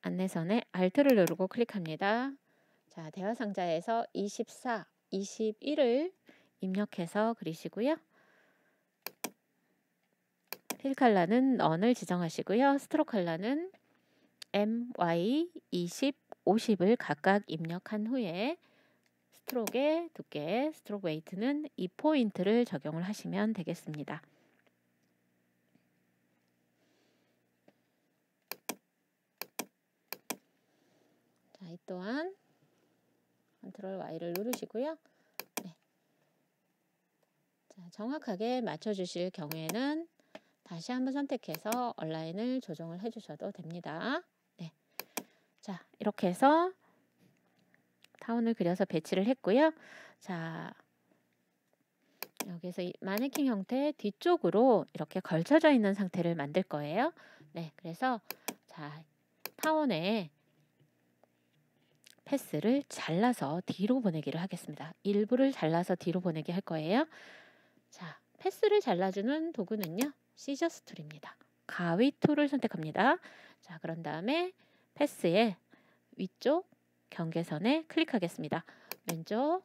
안내선에 Alt를 누르고 클릭합니다. 자, 대화 상자에서 24, 21을 입력해서 그리시고요. 필 칼라는 런을 지정하시고요. 스트로크 칼라는 MY20 50을 각각 입력한 후에 스트로크의 두께, 스트로크 웨이트는 이포인트를 적용을 하시면 되겠습니다. 자, 이 또한 컨트롤 Y를 누르시고요. 네. 자, 정확하게 맞춰주실 경우에는 다시 한번 선택해서 얼라인을 조정을 해주셔도 됩니다. 자, 이렇게 해서 타원을 그려서 배치를 했고요. 자, 여기서 이 마네킹 형태 뒤쪽으로 이렇게 걸쳐져 있는 상태를 만들 거예요. 네, 그래서 자, 타원에 패스를 잘라서 뒤로 보내기를 하겠습니다. 일부를 잘라서 뒤로 보내기 할 거예요. 자, 패스를 잘라주는 도구는요. 시저스 툴입니다. 가위 툴을 선택합니다. 자, 그런 다음에 패스에 위쪽 경계선에 클릭하겠습니다. 왼쪽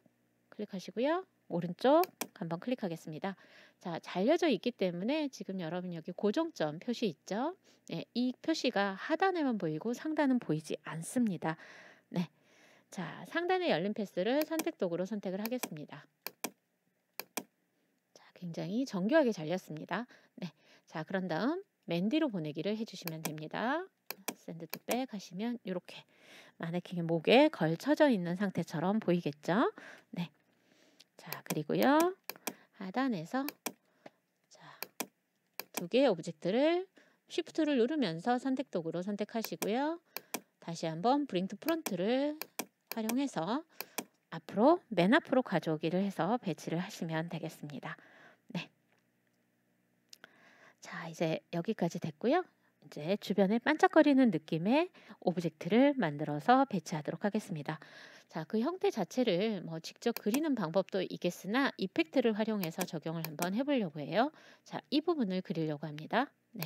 클릭하시고요. 오른쪽 한번 클릭하겠습니다. 자, 잘려져 있기 때문에 지금 여러분 여기 고정점 표시 있죠? 네, 이 표시가 하단에만 보이고 상단은 보이지 않습니다. 네. 자, 상단의 열린 패스를 선택 도구로 선택을 하겠습니다. 자, 굉장히 정교하게 잘렸습니다. 네. 자, 그런 다음 맨 뒤로 보내기를 해주시면 됩니다. 샌드 n d t 하시면 이렇게 마네킹의 목에 걸쳐져 있는 상태처럼 보이겠죠? 네. 자, 그리고요. 하단에서 자, 두 개의 오브젝트를 쉬프트를 누르면서 선택 도구로 선택하시고요. 다시 한번 브링 투 프론트를 활용해서 앞으로 맨 앞으로 가져오기를 해서 배치를 하시면 되겠습니다. 네. 자, 이제 여기까지 됐고요. 이제 주변에 반짝거리는 느낌의 오브젝트를 만들어서 배치하도록 하겠습니다. 자, 그 형태 자체를 뭐 직접 그리는 방법도 있겠으나 이펙트를 활용해서 적용을 한번 해보려고 해요. 자, 이 부분을 그리려고 합니다. 네.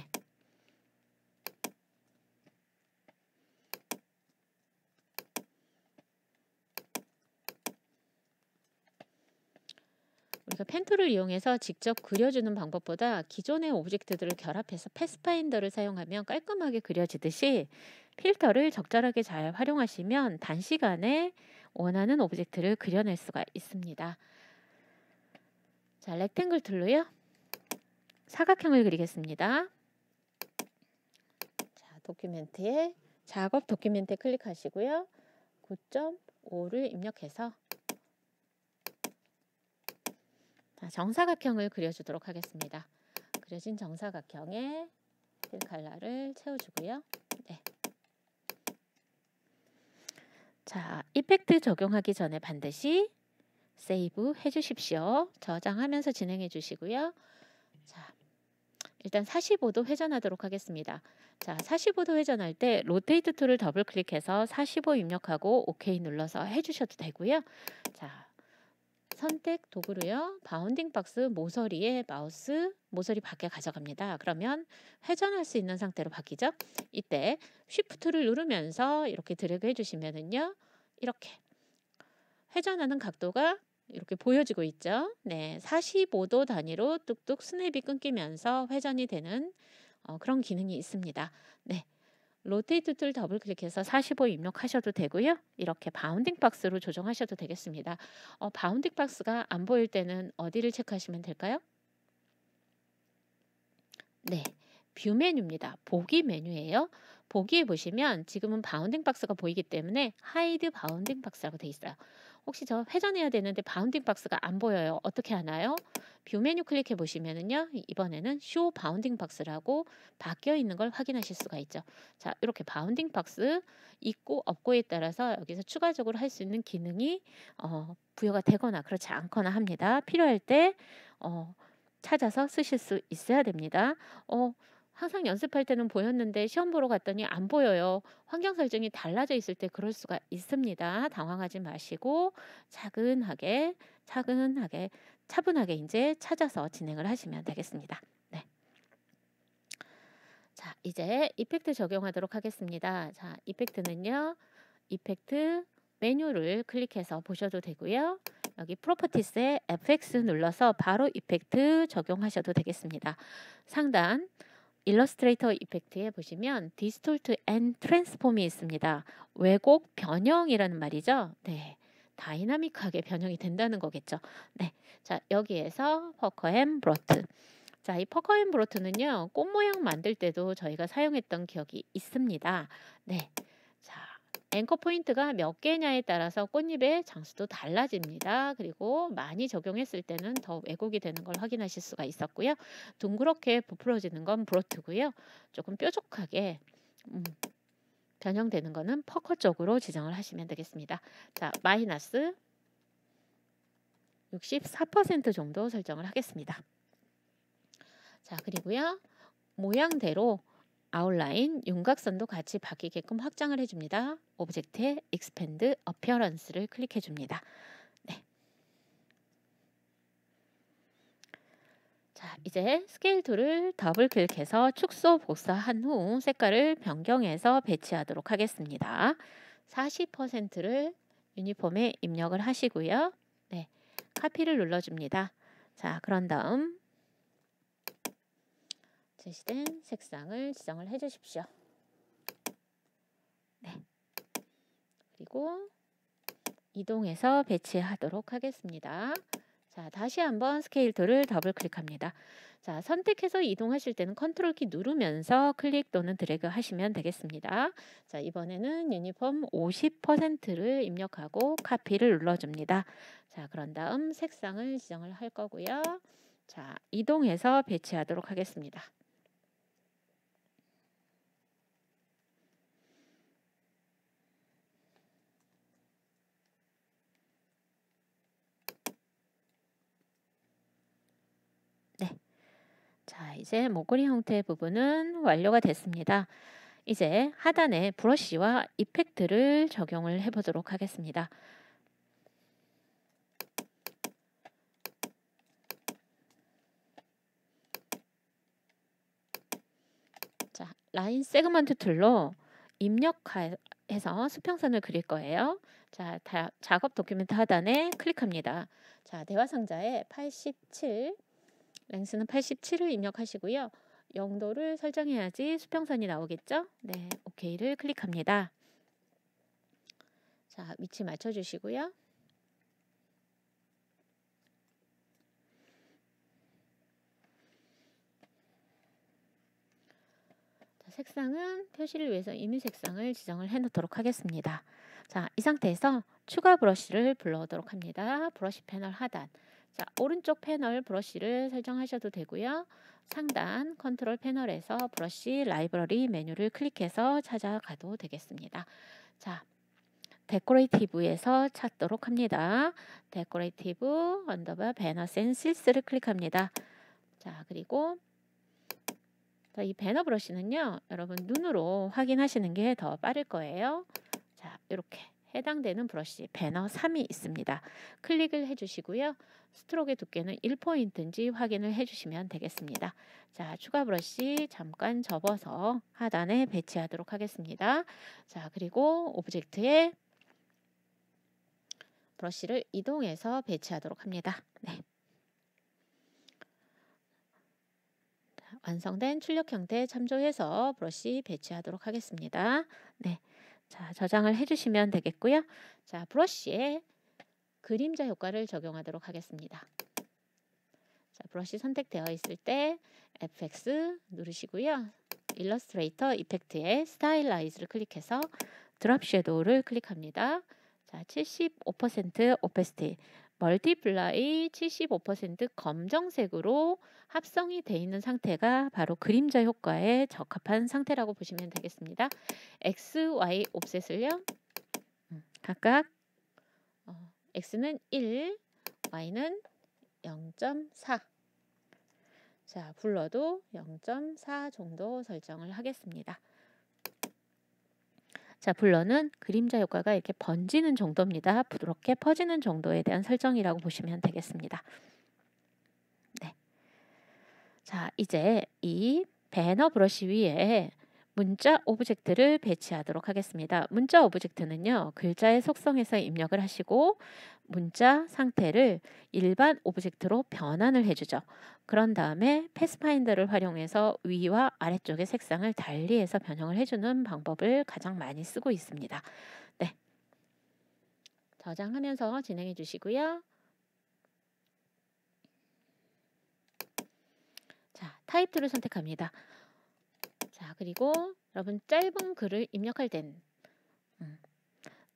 그러니까 펜툴을 이용해서 직접 그려주는 방법보다 기존의 오브젝트들을 결합해서 패스파인더를 사용하면 깔끔하게 그려지듯이 필터를 적절하게 잘 활용하시면 단시간에 원하는 오브젝트를 그려낼 수가 있습니다. 자, 렉탱글 툴로요. 사각형을 그리겠습니다. 자, 도큐멘트에 작업 도큐멘트 클릭하시고요. 9.5를 입력해서 정사각형을 그려주도록 하겠습니다. 그려진 정사각형에 필칼라를 그 채워주고요. 네. 자, 이펙트 적용하기 전에 반드시 세이브 해주십시오. 저장하면서 진행해 주시고요. 자, 일단 45도 회전하도록 하겠습니다. 자, 45도 회전할 때 로테이트 툴을 더블 클릭해서 45 입력하고 OK 눌러서 해주셔도 되고요. 자, 선택 도구로요. 바운딩 박스 모서리에 마우스 모서리 밖에 가져갑니다. 그러면 회전할 수 있는 상태로 바뀌죠. 이때 쉬프트를 누르면서 이렇게 드래그 해주시면은요. 이렇게 회전하는 각도가 이렇게 보여지고 있죠. 네, 45도 단위로 뚝뚝 스냅이 끊기면서 회전이 되는 어, 그런 기능이 있습니다. 네, 로테이트 툴 더블 클릭해서 45 입력하셔도 되고요. 이렇게 바운딩 박스로 조정하셔도 되겠습니다. 어, 바운딩 박스가 안 보일 때는 어디를 체크하시면 될까요? 네. 뷰 메뉴입니다. 보기 메뉴예요. 보기에 보시면 지금은 바운딩 박스가 보이기 때문에 하이드 바운딩 박스라고 되어 있어요. 혹시 저 회전해야 되는데 바운딩 박스가 안 보여요. 어떻게 하나요? 뷰 메뉴 클릭해 보시면은요. 이번에는 쇼 바운딩 박스라고 바뀌어 있는 걸 확인하실 수가 있죠. 자, 이렇게 바운딩 박스 있고 없고에 따라서 여기서 추가적으로 할 수 있는 기능이 어, 부여가 되거나 그렇지 않거나 합니다. 필요할 때 어, 찾아서 쓰실 수 있어야 됩니다. 어, 항상 연습할 때는 보였는데 시험 보러 갔더니 안 보여요. 환경 설정이 달라져 있을 때 그럴 수가 있습니다. 당황하지 마시고 차근하게 차근하게 차분하게 이제 찾아서 진행을 하시면 되겠습니다. 네. 자, 이제 이펙트 적용하도록 하겠습니다. 자, 이펙트는요. 이펙트 메뉴를 클릭해서 보셔도 되고요. 여기 프로퍼티스에 FX 눌러서 바로 이펙트 적용하셔도 되겠습니다. 상단 일러스트레이터 이펙트에 보시면 디스톨트 앤 트랜스폼이 있습니다. 왜곡 변형이라는 말이죠. 네. 다이나믹하게 변형이 된다는 거겠죠. 네. 자, 여기에서 퍼커 앤 브로트. 자, 이 퍼커 앤 브로트는요. 꽃 모양 만들 때도 저희가 사용했던 기억이 있습니다. 네. 앵커 포인트가 몇 개냐에 따라서 꽃잎의 장수도 달라집니다. 그리고 많이 적용했을 때는 더 왜곡이 되는 걸 확인하실 수가 있었고요. 둥그렇게 부풀어지는 건 브로트고요. 조금 뾰족하게 음, 변형되는 거는 퍼커 쪽으로 지정을 하시면 되겠습니다. 자, 마이너스 64% 정도 설정을 하겠습니다. 자, 그리고요. 모양대로 아웃라인, 윤곽선도 같이 바뀌게끔 확장을 해줍니다. 오브젝트의 Expand Appearance를 클릭해줍니다. 네. 자, 이제 스케일 툴을 더블 클릭해서 축소 복사한 후 색깔을 변경해서 배치하도록 하겠습니다. 40%를 유니폼에 입력을 하시고요. 네, 카피를 눌러줍니다. 자, 그런 다음 제시된 색상을 지정을 해주십시오. 네. 그리고 이동해서 배치하도록 하겠습니다. 자, 다시 한번 스케일 툴을 더블 클릭합니다. 자, 선택해서 이동하실 때는 컨트롤 키 누르면서 클릭 또는 드래그 하시면 되겠습니다. 자, 이번에는 유니폼 50%를 입력하고 카피를 눌러줍니다. 자, 그런 다음 색상을 지정을 할 거고요. 자, 이동해서 배치하도록 하겠습니다. 자, 이제 목걸이 형태 부분은 완료가 됐습니다. 이제 하단에 브러쉬와 이펙트를 적용을 해보도록 하겠습니다. 자, 라인 세그먼트 툴로 입력해서 수평선을 그릴 거예요. 자, 다, 작업 도큐멘트 하단에 클릭합니다. 자, 대화 상자에 87 랜스는 87을 입력하시고요. 영도를 설정해야지 수평선이 나오겠죠? 네, OK를 클릭합니다. 자, 위치 맞춰주시고요. 자, 색상은 표시를 위해서 이의 색상을 지정을 해놓도록 하겠습니다. 자, 이 상태에서 추가 브러쉬를 불러오도록 합니다. 브러쉬 패널 하단. 자, 오른쪽 패널 브러쉬를 설정하셔도 되고요. 상단 컨트롤 패널에서 브러쉬 라이브러리 메뉴를 클릭해서 찾아가도 되겠습니다. 자, 데코레이티브에서 찾도록 합니다. 데코레이티브 언더바 배너 센시스를 클릭합니다. 자, 그리고 자, 이 배너 브러쉬는요. 여러분 눈으로 확인하시는 게 더 빠를 거예요. 자, 이렇게 해당되는 브러쉬 배너 3이 있습니다. 클릭을 해주시고요. 스트로크의 두께는 1포인트인지 확인을 해주시면 되겠습니다. 자, 추가 브러쉬 잠깐 접어서 하단에 배치하도록 하겠습니다. 자, 그리고 오브젝트에 브러쉬를 이동해서 배치하도록 합니다. 네. 완성된 출력 형태 참조해서 브러쉬 배치하도록 하겠습니다. 네. 자, 저장을 해주시면 되겠고요. 자, 브러쉬에 그림자 효과를 적용하도록 하겠습니다. 자, 브러쉬 선택되어 있을 때 FX 누르시고요. 일러스트레이터 이펙트에 스타일라이즈를 클릭해서 드랍 섀도우를 클릭합니다. 자, 75% 오페스티 멀티플라이 75% 검정색으로 합성이 되어 있는 상태가 바로 그림자 효과에 적합한 상태라고 보시면 되겠습니다. x, y 옵셋을요. 음, 각각 x는 1, y는 0.4 자, 불러도 0.4 정도 설정을 하겠습니다. 자, 블러는 그림자 효과가 이렇게 번지는 정도입니다. 부드럽게 퍼지는 정도에 대한 설정이라고 보시면 되겠습니다. 네. 자, 이제 이 배너 브러쉬 위에 문자 오브젝트를 배치하도록 하겠습니다. 문자 오브젝트는요. 글자의 속성에서 입력을 하시고 문자 상태를 일반 오브젝트로 변환을 해주죠. 그런 다음에 패스파인더를 활용해서 위와 아래쪽의 색상을 달리해서 변형을 해주는 방법을 가장 많이 쓰고 있습니다. 네, 저장하면서 진행해 주시고요. 자, 타이틀을 선택합니다. 자, 그리고 여러분 짧은 글을 입력할 땐 음,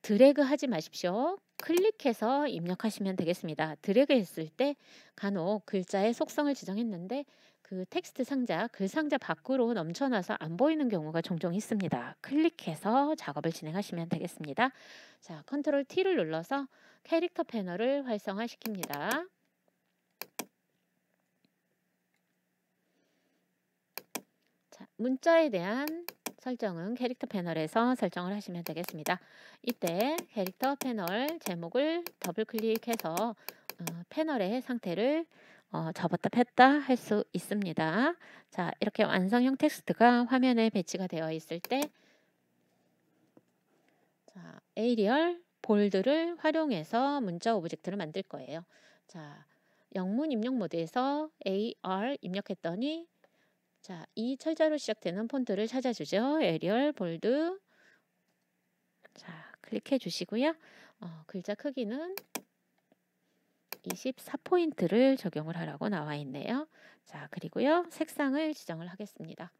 드래그 하지 마십시오. 클릭해서 입력하시면 되겠습니다. 드래그 했을 때 간혹 글자의 속성을 지정했는데 그 텍스트 상자, 글 상자 밖으로 넘쳐나서 안 보이는 경우가 종종 있습니다. 클릭해서 작업을 진행하시면 되겠습니다. 자, 컨트롤 T를 눌러서 캐릭터 패널을 활성화시킵니다. 문자에 대한 설정은 캐릭터 패널에서 설정을 하시면 되겠습니다. 이때 캐릭터 패널 제목을 더블 클릭해서 어, 패널의 상태를 어, 접었다 폈다 할 수 있습니다. 자, 이렇게 완성형 텍스트가 화면에 배치가 되어 있을 때 자, 에이리얼 볼드를 활용해서 문자 오브젝트를 만들 거예요. 자, 영문 입력 모드에서 AR 입력했더니 자, 이 철자로 시작되는 폰트를 찾아주죠. 에리얼, 볼드. 자, 클릭해 주시고요. 어, 글자 크기는 24포인트를 적용을 하라고 나와 있네요. 자, 그리고요. 색상을 지정을 하겠습니다.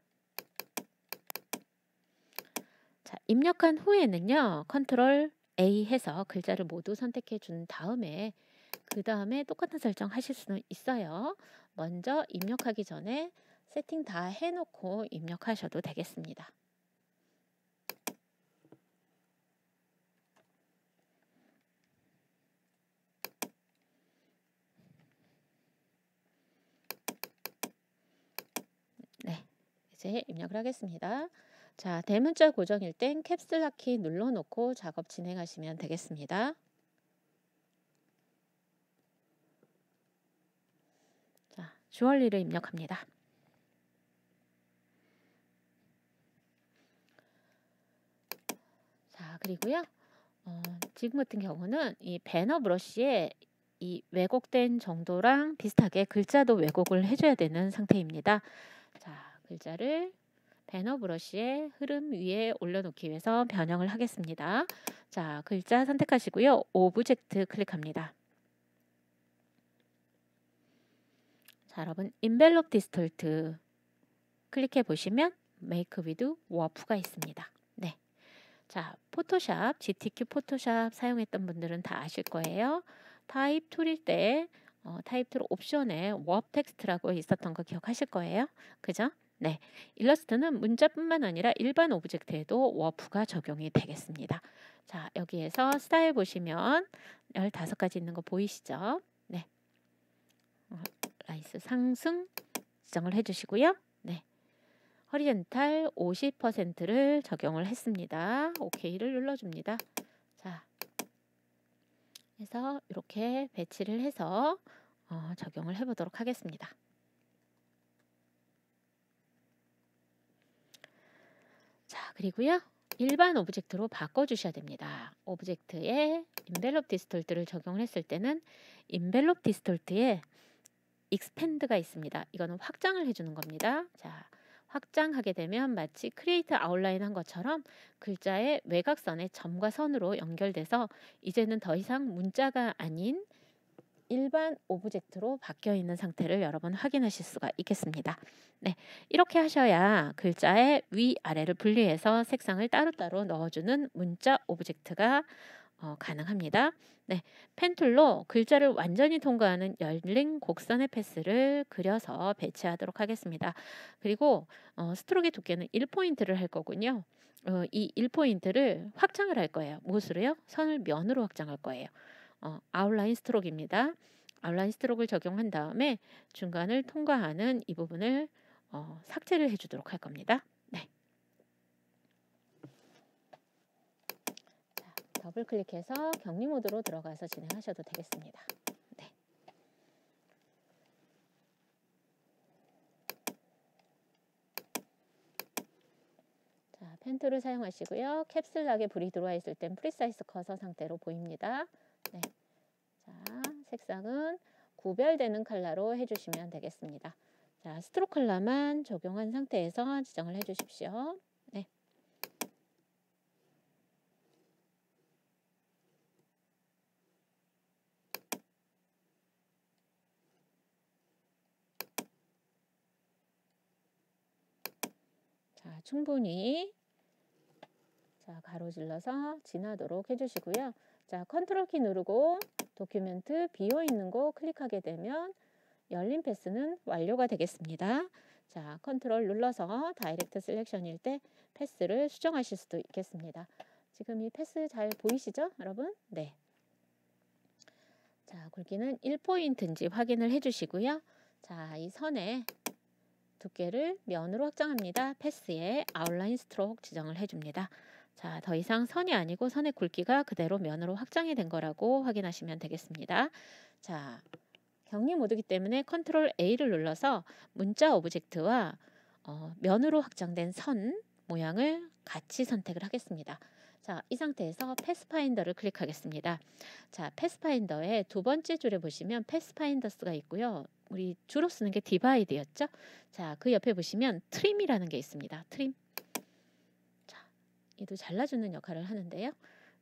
자, 입력한 후에는요. 컨트롤 A 해서 글자를 모두 선택해 준 다음에 그 다음에 똑같은 설정 하실 수는 있어요. 먼저 입력하기 전에 세팅 다 해놓고 입력하셔도 되겠습니다. 네, 이제 입력을 하겠습니다. 자, 대문자 고정일 땐 캡슐락 키 눌러놓고 작업 진행하시면 되겠습니다. 자, 주얼리를 입력합니다. 그리고요. 어, 지금 같은 경우는 이 배너 브러쉬에 이 왜곡된 정도랑 비슷하게 글자도 왜곡을 해줘야 되는 상태입니다. 자, 글자를 배너 브러쉬의 흐름 위에 올려놓기 위해서 변형을 하겠습니다. 자, 글자 선택하시고요. 오브젝트 클릭합니다. 자, 여러분 인벨롭 디스톨트 클릭해 보시면 메이크 위드 워프가 있습니다. 자, 포토샵, GTQ 포토샵 사용했던 분들은 다 아실 거예요. 타입 툴일 때 어, 타입 툴 옵션에 워업 텍스트라고 있었던 거 기억하실 거예요. 그죠? 네, 일러스트는 문자뿐만 아니라 일반 오브젝트에도 워프가 적용이 되겠습니다. 자, 여기에서 스타일 보시면 15가지 있는 거 보이시죠? 네, 어, 라이스 상승 지정을 해주시고요. 허리젠탈 50%를 적용을 했습니다. o k 를 눌러줍니다. 자, 그래서 이렇게 배치를 해서 어, 적용을 해보도록 하겠습니다. 자, 그리고요. 일반 오브젝트로 바꿔주셔야 됩니다. 오브젝트에 인벨롭 디스톨트를 적용 했을 때는 인벨롭 디스톨트에 익스펜드가 있습니다. 이거는 확장을 해주는 겁니다. 자, 확장하게 되면 마치 크리에이트 아웃라인 한 것처럼 글자의 외곽선에 점과 선으로 연결돼서 이제는 더 이상 문자가 아닌 일반 오브젝트로 바뀌어 있는 상태를 여러 번 확인하실 수가 있겠습니다. 네, 이렇게 하셔야 글자의 위아래를 분리해서 색상을 따로따로 넣어주는 문자 오브젝트가 어, 가능합니다. 네, 펜툴로 글자를 완전히 통과하는 열린 곡선의 패스를 그려서 배치하도록 하겠습니다. 그리고 어, 스트로크의 두께는 1포인트를 할 거군요. 어, 이 1포인트를 확장을 할 거예요. 무엇으로요? 선을 면으로 확장할 거예요. 어, 아웃라인 스트로크입니다. 아웃라인 스트로크를 적용한 다음에 중간을 통과하는 이 부분을 어, 삭제를 해주도록 할 겁니다. 더블 클릭해서 격리 모드로 들어가서 진행하셔도 되겠습니다. 네. 자, 펜트를 사용하시고요. 캡슐락에 불이 들어와 있을 땐 프리사이즈 커서 상태로 보입니다. 네. 자, 색상은 구별되는 컬러로 해주시면 되겠습니다. 자, 스트로크 컬러만 적용한 상태에서 지정을 해주십시오. 충분히 자, 가로질러서 지나도록 해주시고요. 자, 컨트롤 키 누르고 도큐멘트 비어있는 곳 클릭하게 되면 열린 패스는 완료가 되겠습니다. 자, 컨트롤 눌러서 다이렉트 셀렉션일 때 패스를 수정하실 수도 있겠습니다. 지금 이 패스 잘 보이시죠? 여러분? 네. 자, 굵기는 1포인트인지 확인을 해주시고요. 자, 이 선에 두께를 면으로 확정합니다. 패스에 아웃라인 스트로크 지정을 해줍니다. 자, 더 이상 선이 아니고 선의 굵기가 그대로 면으로 확장이 된 거라고 확인하시면 되겠습니다. 자, 격리 모드기 때문에 컨트롤 A를 눌러서 문자 오브젝트와 어, 면으로 확장된 선 모양을 같이 선택을 하겠습니다. 자, 이 상태에서 패스파인더를 클릭하겠습니다. 자, 패스파인더의 두 번째 줄에 보시면 패스파인더스가 있고요. 우리 주로 쓰는 게 디바이드였죠. 자, 그 옆에 보시면 트림이라는 게 있습니다. 트림. 자, 얘도 잘라주는 역할을 하는데요.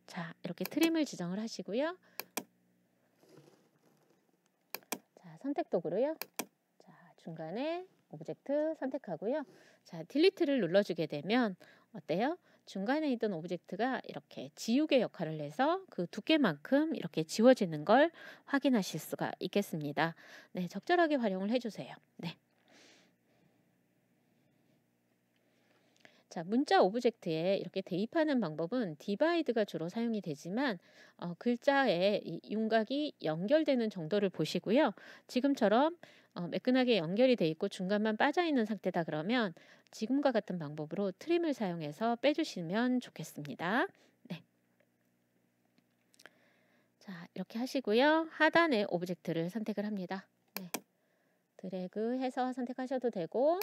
자, 이렇게 트림을 지정을 하시고요. 자, 선택 도구로요. 자, 중간에 오브젝트 선택하고요. 자, 딜리트를 눌러주게 되면 어때요? 중간에 있던 오브젝트가 이렇게 지우개 역할을 해서 그 두께만큼 이렇게 지워지는 걸 확인하실 수가 있겠습니다. 네, 적절하게 활용을 해주세요. 네. 자, 문자 오브젝트에 이렇게 대입하는 방법은 디바이드가 주로 사용이 되지만 어, 글자의 윤곽이 연결되는 정도를 보시고요. 지금처럼 어, 매끈하게 연결이 돼 있고 중간만 빠져 있는 상태다 그러면 지금과 같은 방법으로 트림을 사용해서 빼주시면 좋겠습니다. 네. 자 이렇게 하시고요. 하단에 오브젝트를 선택을 합니다. 네. 드래그 해서 선택하셔도 되고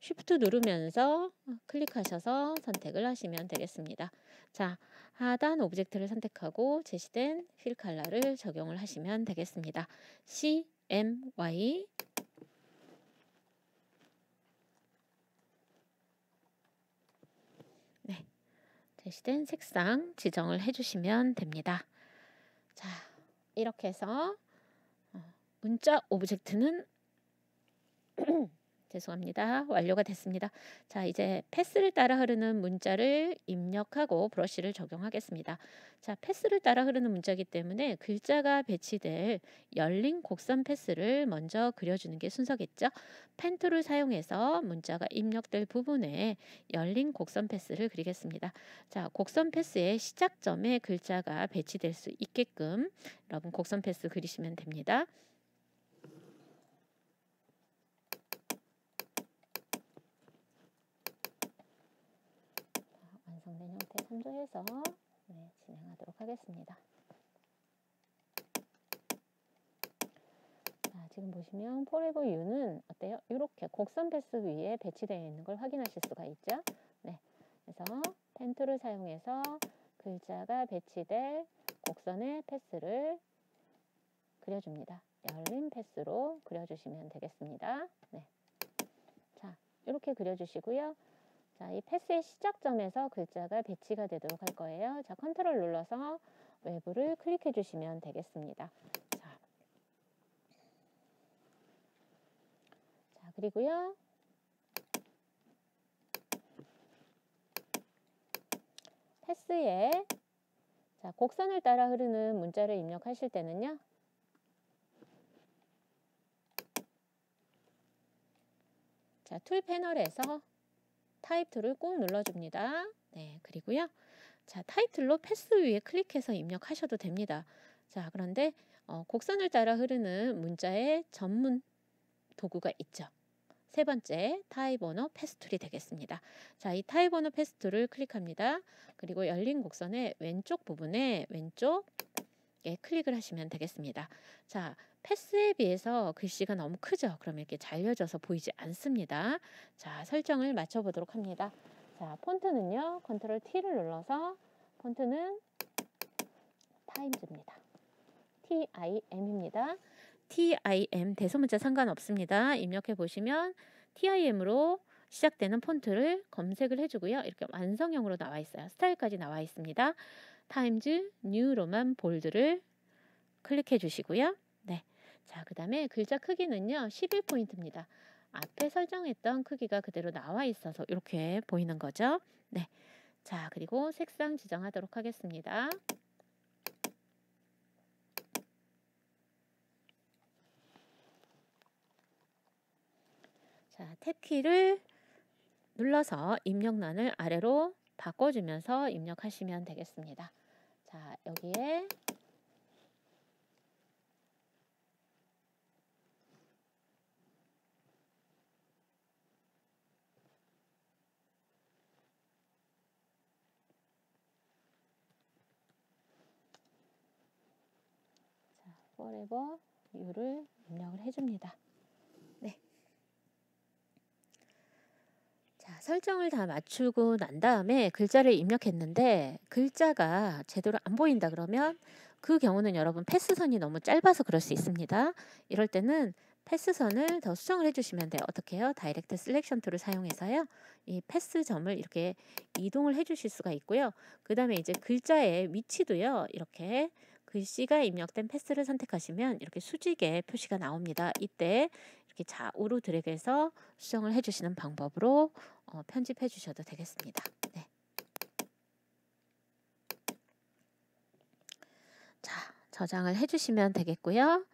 쉬프트 누르면서 클릭하셔서 선택을 하시면 되겠습니다. 자, 하단 오브젝트를 선택하고 제시된 휠칼라를 적용을 하시면 되겠습니다. C my 네, 제시된 색상 지정을 해주시면 됩니다. 자, 이렇게 해서 어, 문자 오브젝트는 죄송합니다. 완료가 됐습니다. 자, 이제 패스를 따라 흐르는 문자를 입력하고 브러쉬를 적용하겠습니다. 자, 패스를 따라 흐르는 문자이기 때문에 글자가 배치될 열린 곡선 패스를 먼저 그려주는 게 순서겠죠. 펜툴을 사용해서 문자가 입력될 부분에 열린 곡선 패스를 그리겠습니다. 자, 곡선 패스의 시작점에 글자가 배치될 수 있게끔 여러분 곡선 패스 그리시면 됩니다. 밑에 선정해서 네, 진행하도록 하겠습니다. 자, 지금 보시면 포레버 유는 어때요? 이렇게 곡선 패스 위에 배치되어 있는 걸 확인하실 수가 있죠. 네, 그래서 펜툴을 사용해서 글자가 배치될 곡선의 패스를 그려줍니다. 열린 패스로 그려주시면 되겠습니다. 네. 자, 이렇게 그려주시고요. 자, 이 패스의 시작점에서 글자가 배치가 되도록 할 거예요. 자, 컨트롤 눌러서 외부를 클릭해 주시면 되겠습니다. 자, 자 그리고요. 패스에 자, 곡선을 따라 흐르는 문자를 입력하실 때는요. 자, 툴 패널에서 타이틀을꾹 눌러줍니다. 네, 그리고요. 자, 타이틀로 패스 위에 클릭해서 입력하셔도 됩니다. 자, 그런데 어, 곡선을 따라 흐르는 문자의 전문 도구가 있죠. 세 번째 타입 언어 패스툴이 되겠습니다. 자, 이 타입 언어 패스툴을 클릭합니다. 그리고 열린 곡선의 왼쪽 부분에 왼쪽 예, 클릭을 하시면 되겠습니다. 자, 패스에 비해서 글씨가 너무 크죠. 그러면 이렇게 잘려져서 보이지 않습니다. 자, 설정을 맞춰보도록 합니다. 자, 폰트는요. 컨트롤 T를 눌러서 폰트는 타임즈입니다. TIM입니다. TIM 대소문자 상관없습니다. 입력해 보시면 TIM으로 시작되는 폰트를 검색을 해주고요. 이렇게 완성형으로 나와 있어요. 스타일까지 나와 있습니다. 타임즈 뉴로만 볼드를 클릭해 주시고요. 자, 그 다음에 글자 크기는요. 11포인트입니다. 앞에 설정했던 크기가 그대로 나와 있어서 이렇게 보이는 거죠. 네. 자, 그리고 색상 지정하도록 하겠습니다. 자, 탭키를 눌러서 입력란을 아래로 바꿔주면서 입력하시면 되겠습니다. 자, 여기에 forever you를 입력을 해줍니다. 네. 자, 설정을 다 맞추고 난 다음에 글자를 입력했는데 글자가 제대로 안 보인다 그러면 그 경우는 여러분 패스선이 너무 짧아서 그럴 수 있습니다. 이럴 때는 패스선을 더 수정을 해주시면 돼요. 어떻게 요 다이렉트 셀렉션 툴을 사용해서요. 이 패스점을 이렇게 이동을 해주실 수가 있고요. 그 다음에 이제 글자의 위치도요. 이렇게 글씨가 입력된 패스를 선택하시면 이렇게 수직에 표시가 나옵니다. 이때 이렇게 좌우로 드래그해서 수정을 해주시는 방법으로 어, 편집해 주셔도 되겠습니다. 네. 자, 저장을 해주시면 되겠고요.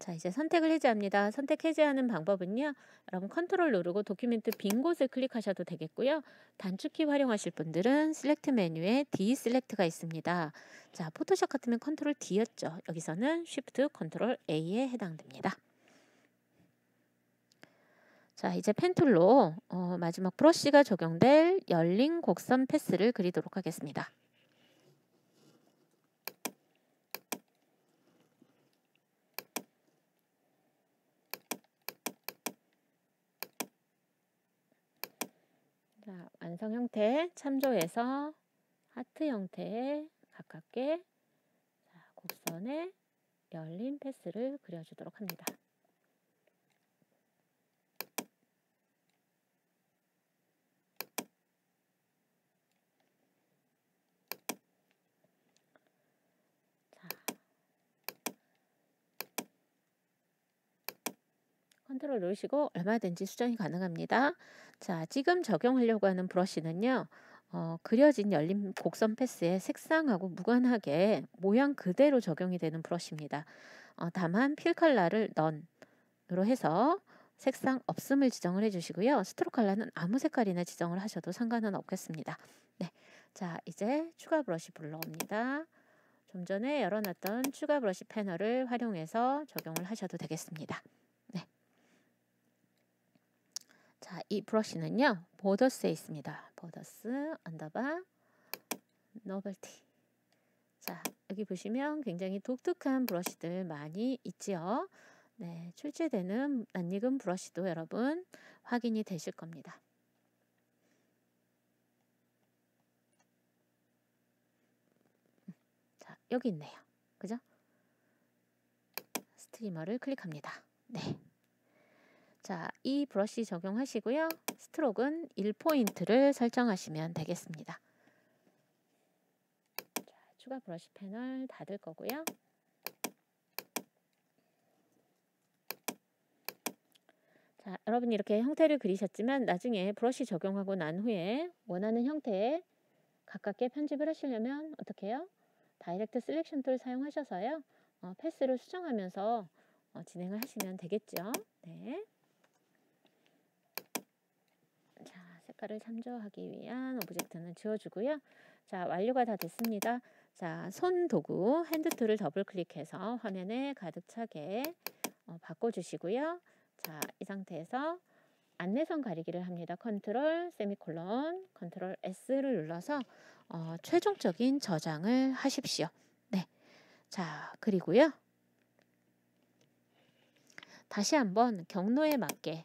자, 이제 선택을 해제합니다. 선택 해제하는 방법은요. 여러분 컨트롤 누르고 도큐멘트 빈 곳을 클릭하셔도 되겠고요. 단축키 활용하실 분들은 셀렉트 메뉴에 d 셀렉트가 있습니다. 자, 포토샵 같으면 컨트롤 D였죠. 여기서는 s h 쉬프트 컨트롤 A에 해당됩니다. 자, 이제 펜툴로 어, 마지막 브러쉬가 적용될 열린 곡선 패스를 그리도록 하겠습니다. 완성 형태 참조해서 하트 형태에 가깝게 곡선에 열린 패스를 그려주도록 합니다. 컨트롤 누르시고 얼마든지 수정이 가능합니다. 자, 지금 적용하려고 하는 브러쉬는요. 어, 그려진 열린 곡선 패스의 색상하고 무관하게 모양 그대로 적용이 되는 브러쉬입니다. 어, 다만 필 컬러를 넌으로 해서 색상 없음을 지정을 해주시고요. 스트로 컬러는 아무 색깔이나 지정을 하셔도 상관은 없겠습니다. 네, 자 이제 추가 브러쉬 불러옵니다. 좀 전에 열어놨던 추가 브러쉬 패널을 활용해서 적용을 하셔도 되겠습니다. 자, 이 브러쉬는요. 보더스에 있습니다. 보더스 언더바 노벨티 자, 여기 보시면 굉장히 독특한 브러쉬들 많이 있지요. 네, 출제되는 낯익은 브러쉬도 여러분 확인이 되실 겁니다. 자, 여기 있네요. 그죠? 스트리머를 클릭합니다. 네. 자, 이 브러쉬 적용하시고요. 스트록은 1포인트를 설정하시면 되겠습니다. 자, 추가 브러쉬 패널 닫을 거고요. 자, 여러분 이렇게 형태를 그리셨지만 나중에 브러쉬 적용하고 난 후에 원하는 형태에 가깝게 편집을 하시려면 어떻게 해요? 다이렉트 셀렉션 툴 사용하셔서요. 어, 패스를 수정하면서 어, 진행을 하시면 되겠죠. 네. 효과를 참조하기 위한 오브젝트는 지워주고요. 자, 완료가 다 됐습니다. 자, 손도구 핸드툴을 더블 클릭해서 화면에 가득 차게 어, 바꿔주시고요. 자, 이 상태에서 안내선 가리기를 합니다. 컨트롤 세미콜론 컨트롤 S를 눌러서 어, 최종적인 저장을 하십시오. 네, 자 그리고요. 다시 한번 경로에 맞게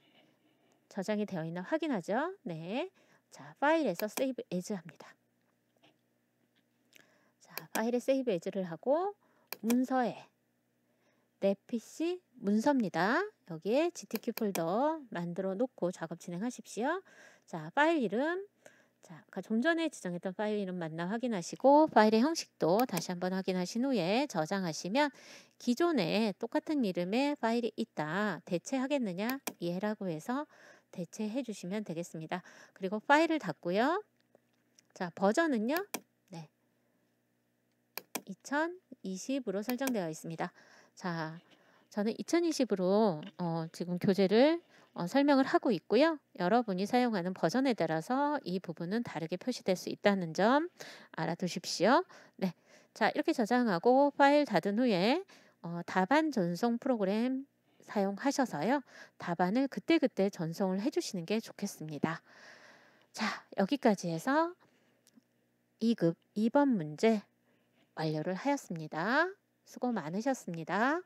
저장이 되어 있나 확인하죠. 네. 자, 파일에서 세이브 as 합니다. 자, 파일에 세이브 as를 하고 문서에 내 PC 문서입니다. 여기에 GTQ 폴더 만들어 놓고 작업 진행하십시오. 자, 파일 이름 자, 아까 좀 전에 지정했던 파일 이름 만나 확인하시고 파일의 형식도 다시 한번 확인하신 후에 저장하시면 기존에 똑같은 이름의 파일이 있다 대체하겠느냐 이해라고 해서 대체해 주시면 되겠습니다. 그리고 파일을 닫고요. 자, 버전은요. 네. 2020으로 설정되어 있습니다. 자, 저는 2020으로 어, 지금 교재를 어, 설명을 하고 있고요. 여러분이 사용하는 버전에 따라서 이 부분은 다르게 표시될 수 있다는 점 알아두십시오. 네. 자, 이렇게 저장하고 파일 닫은 후에 어, 답안 전송 프로그램 사용하셔서요. 답안을 그때그때 전송을 해주시는 게 좋겠습니다. 자, 여기까지 해서 2급 2번 문제 완료를 하였습니다. 수고 많으셨습니다.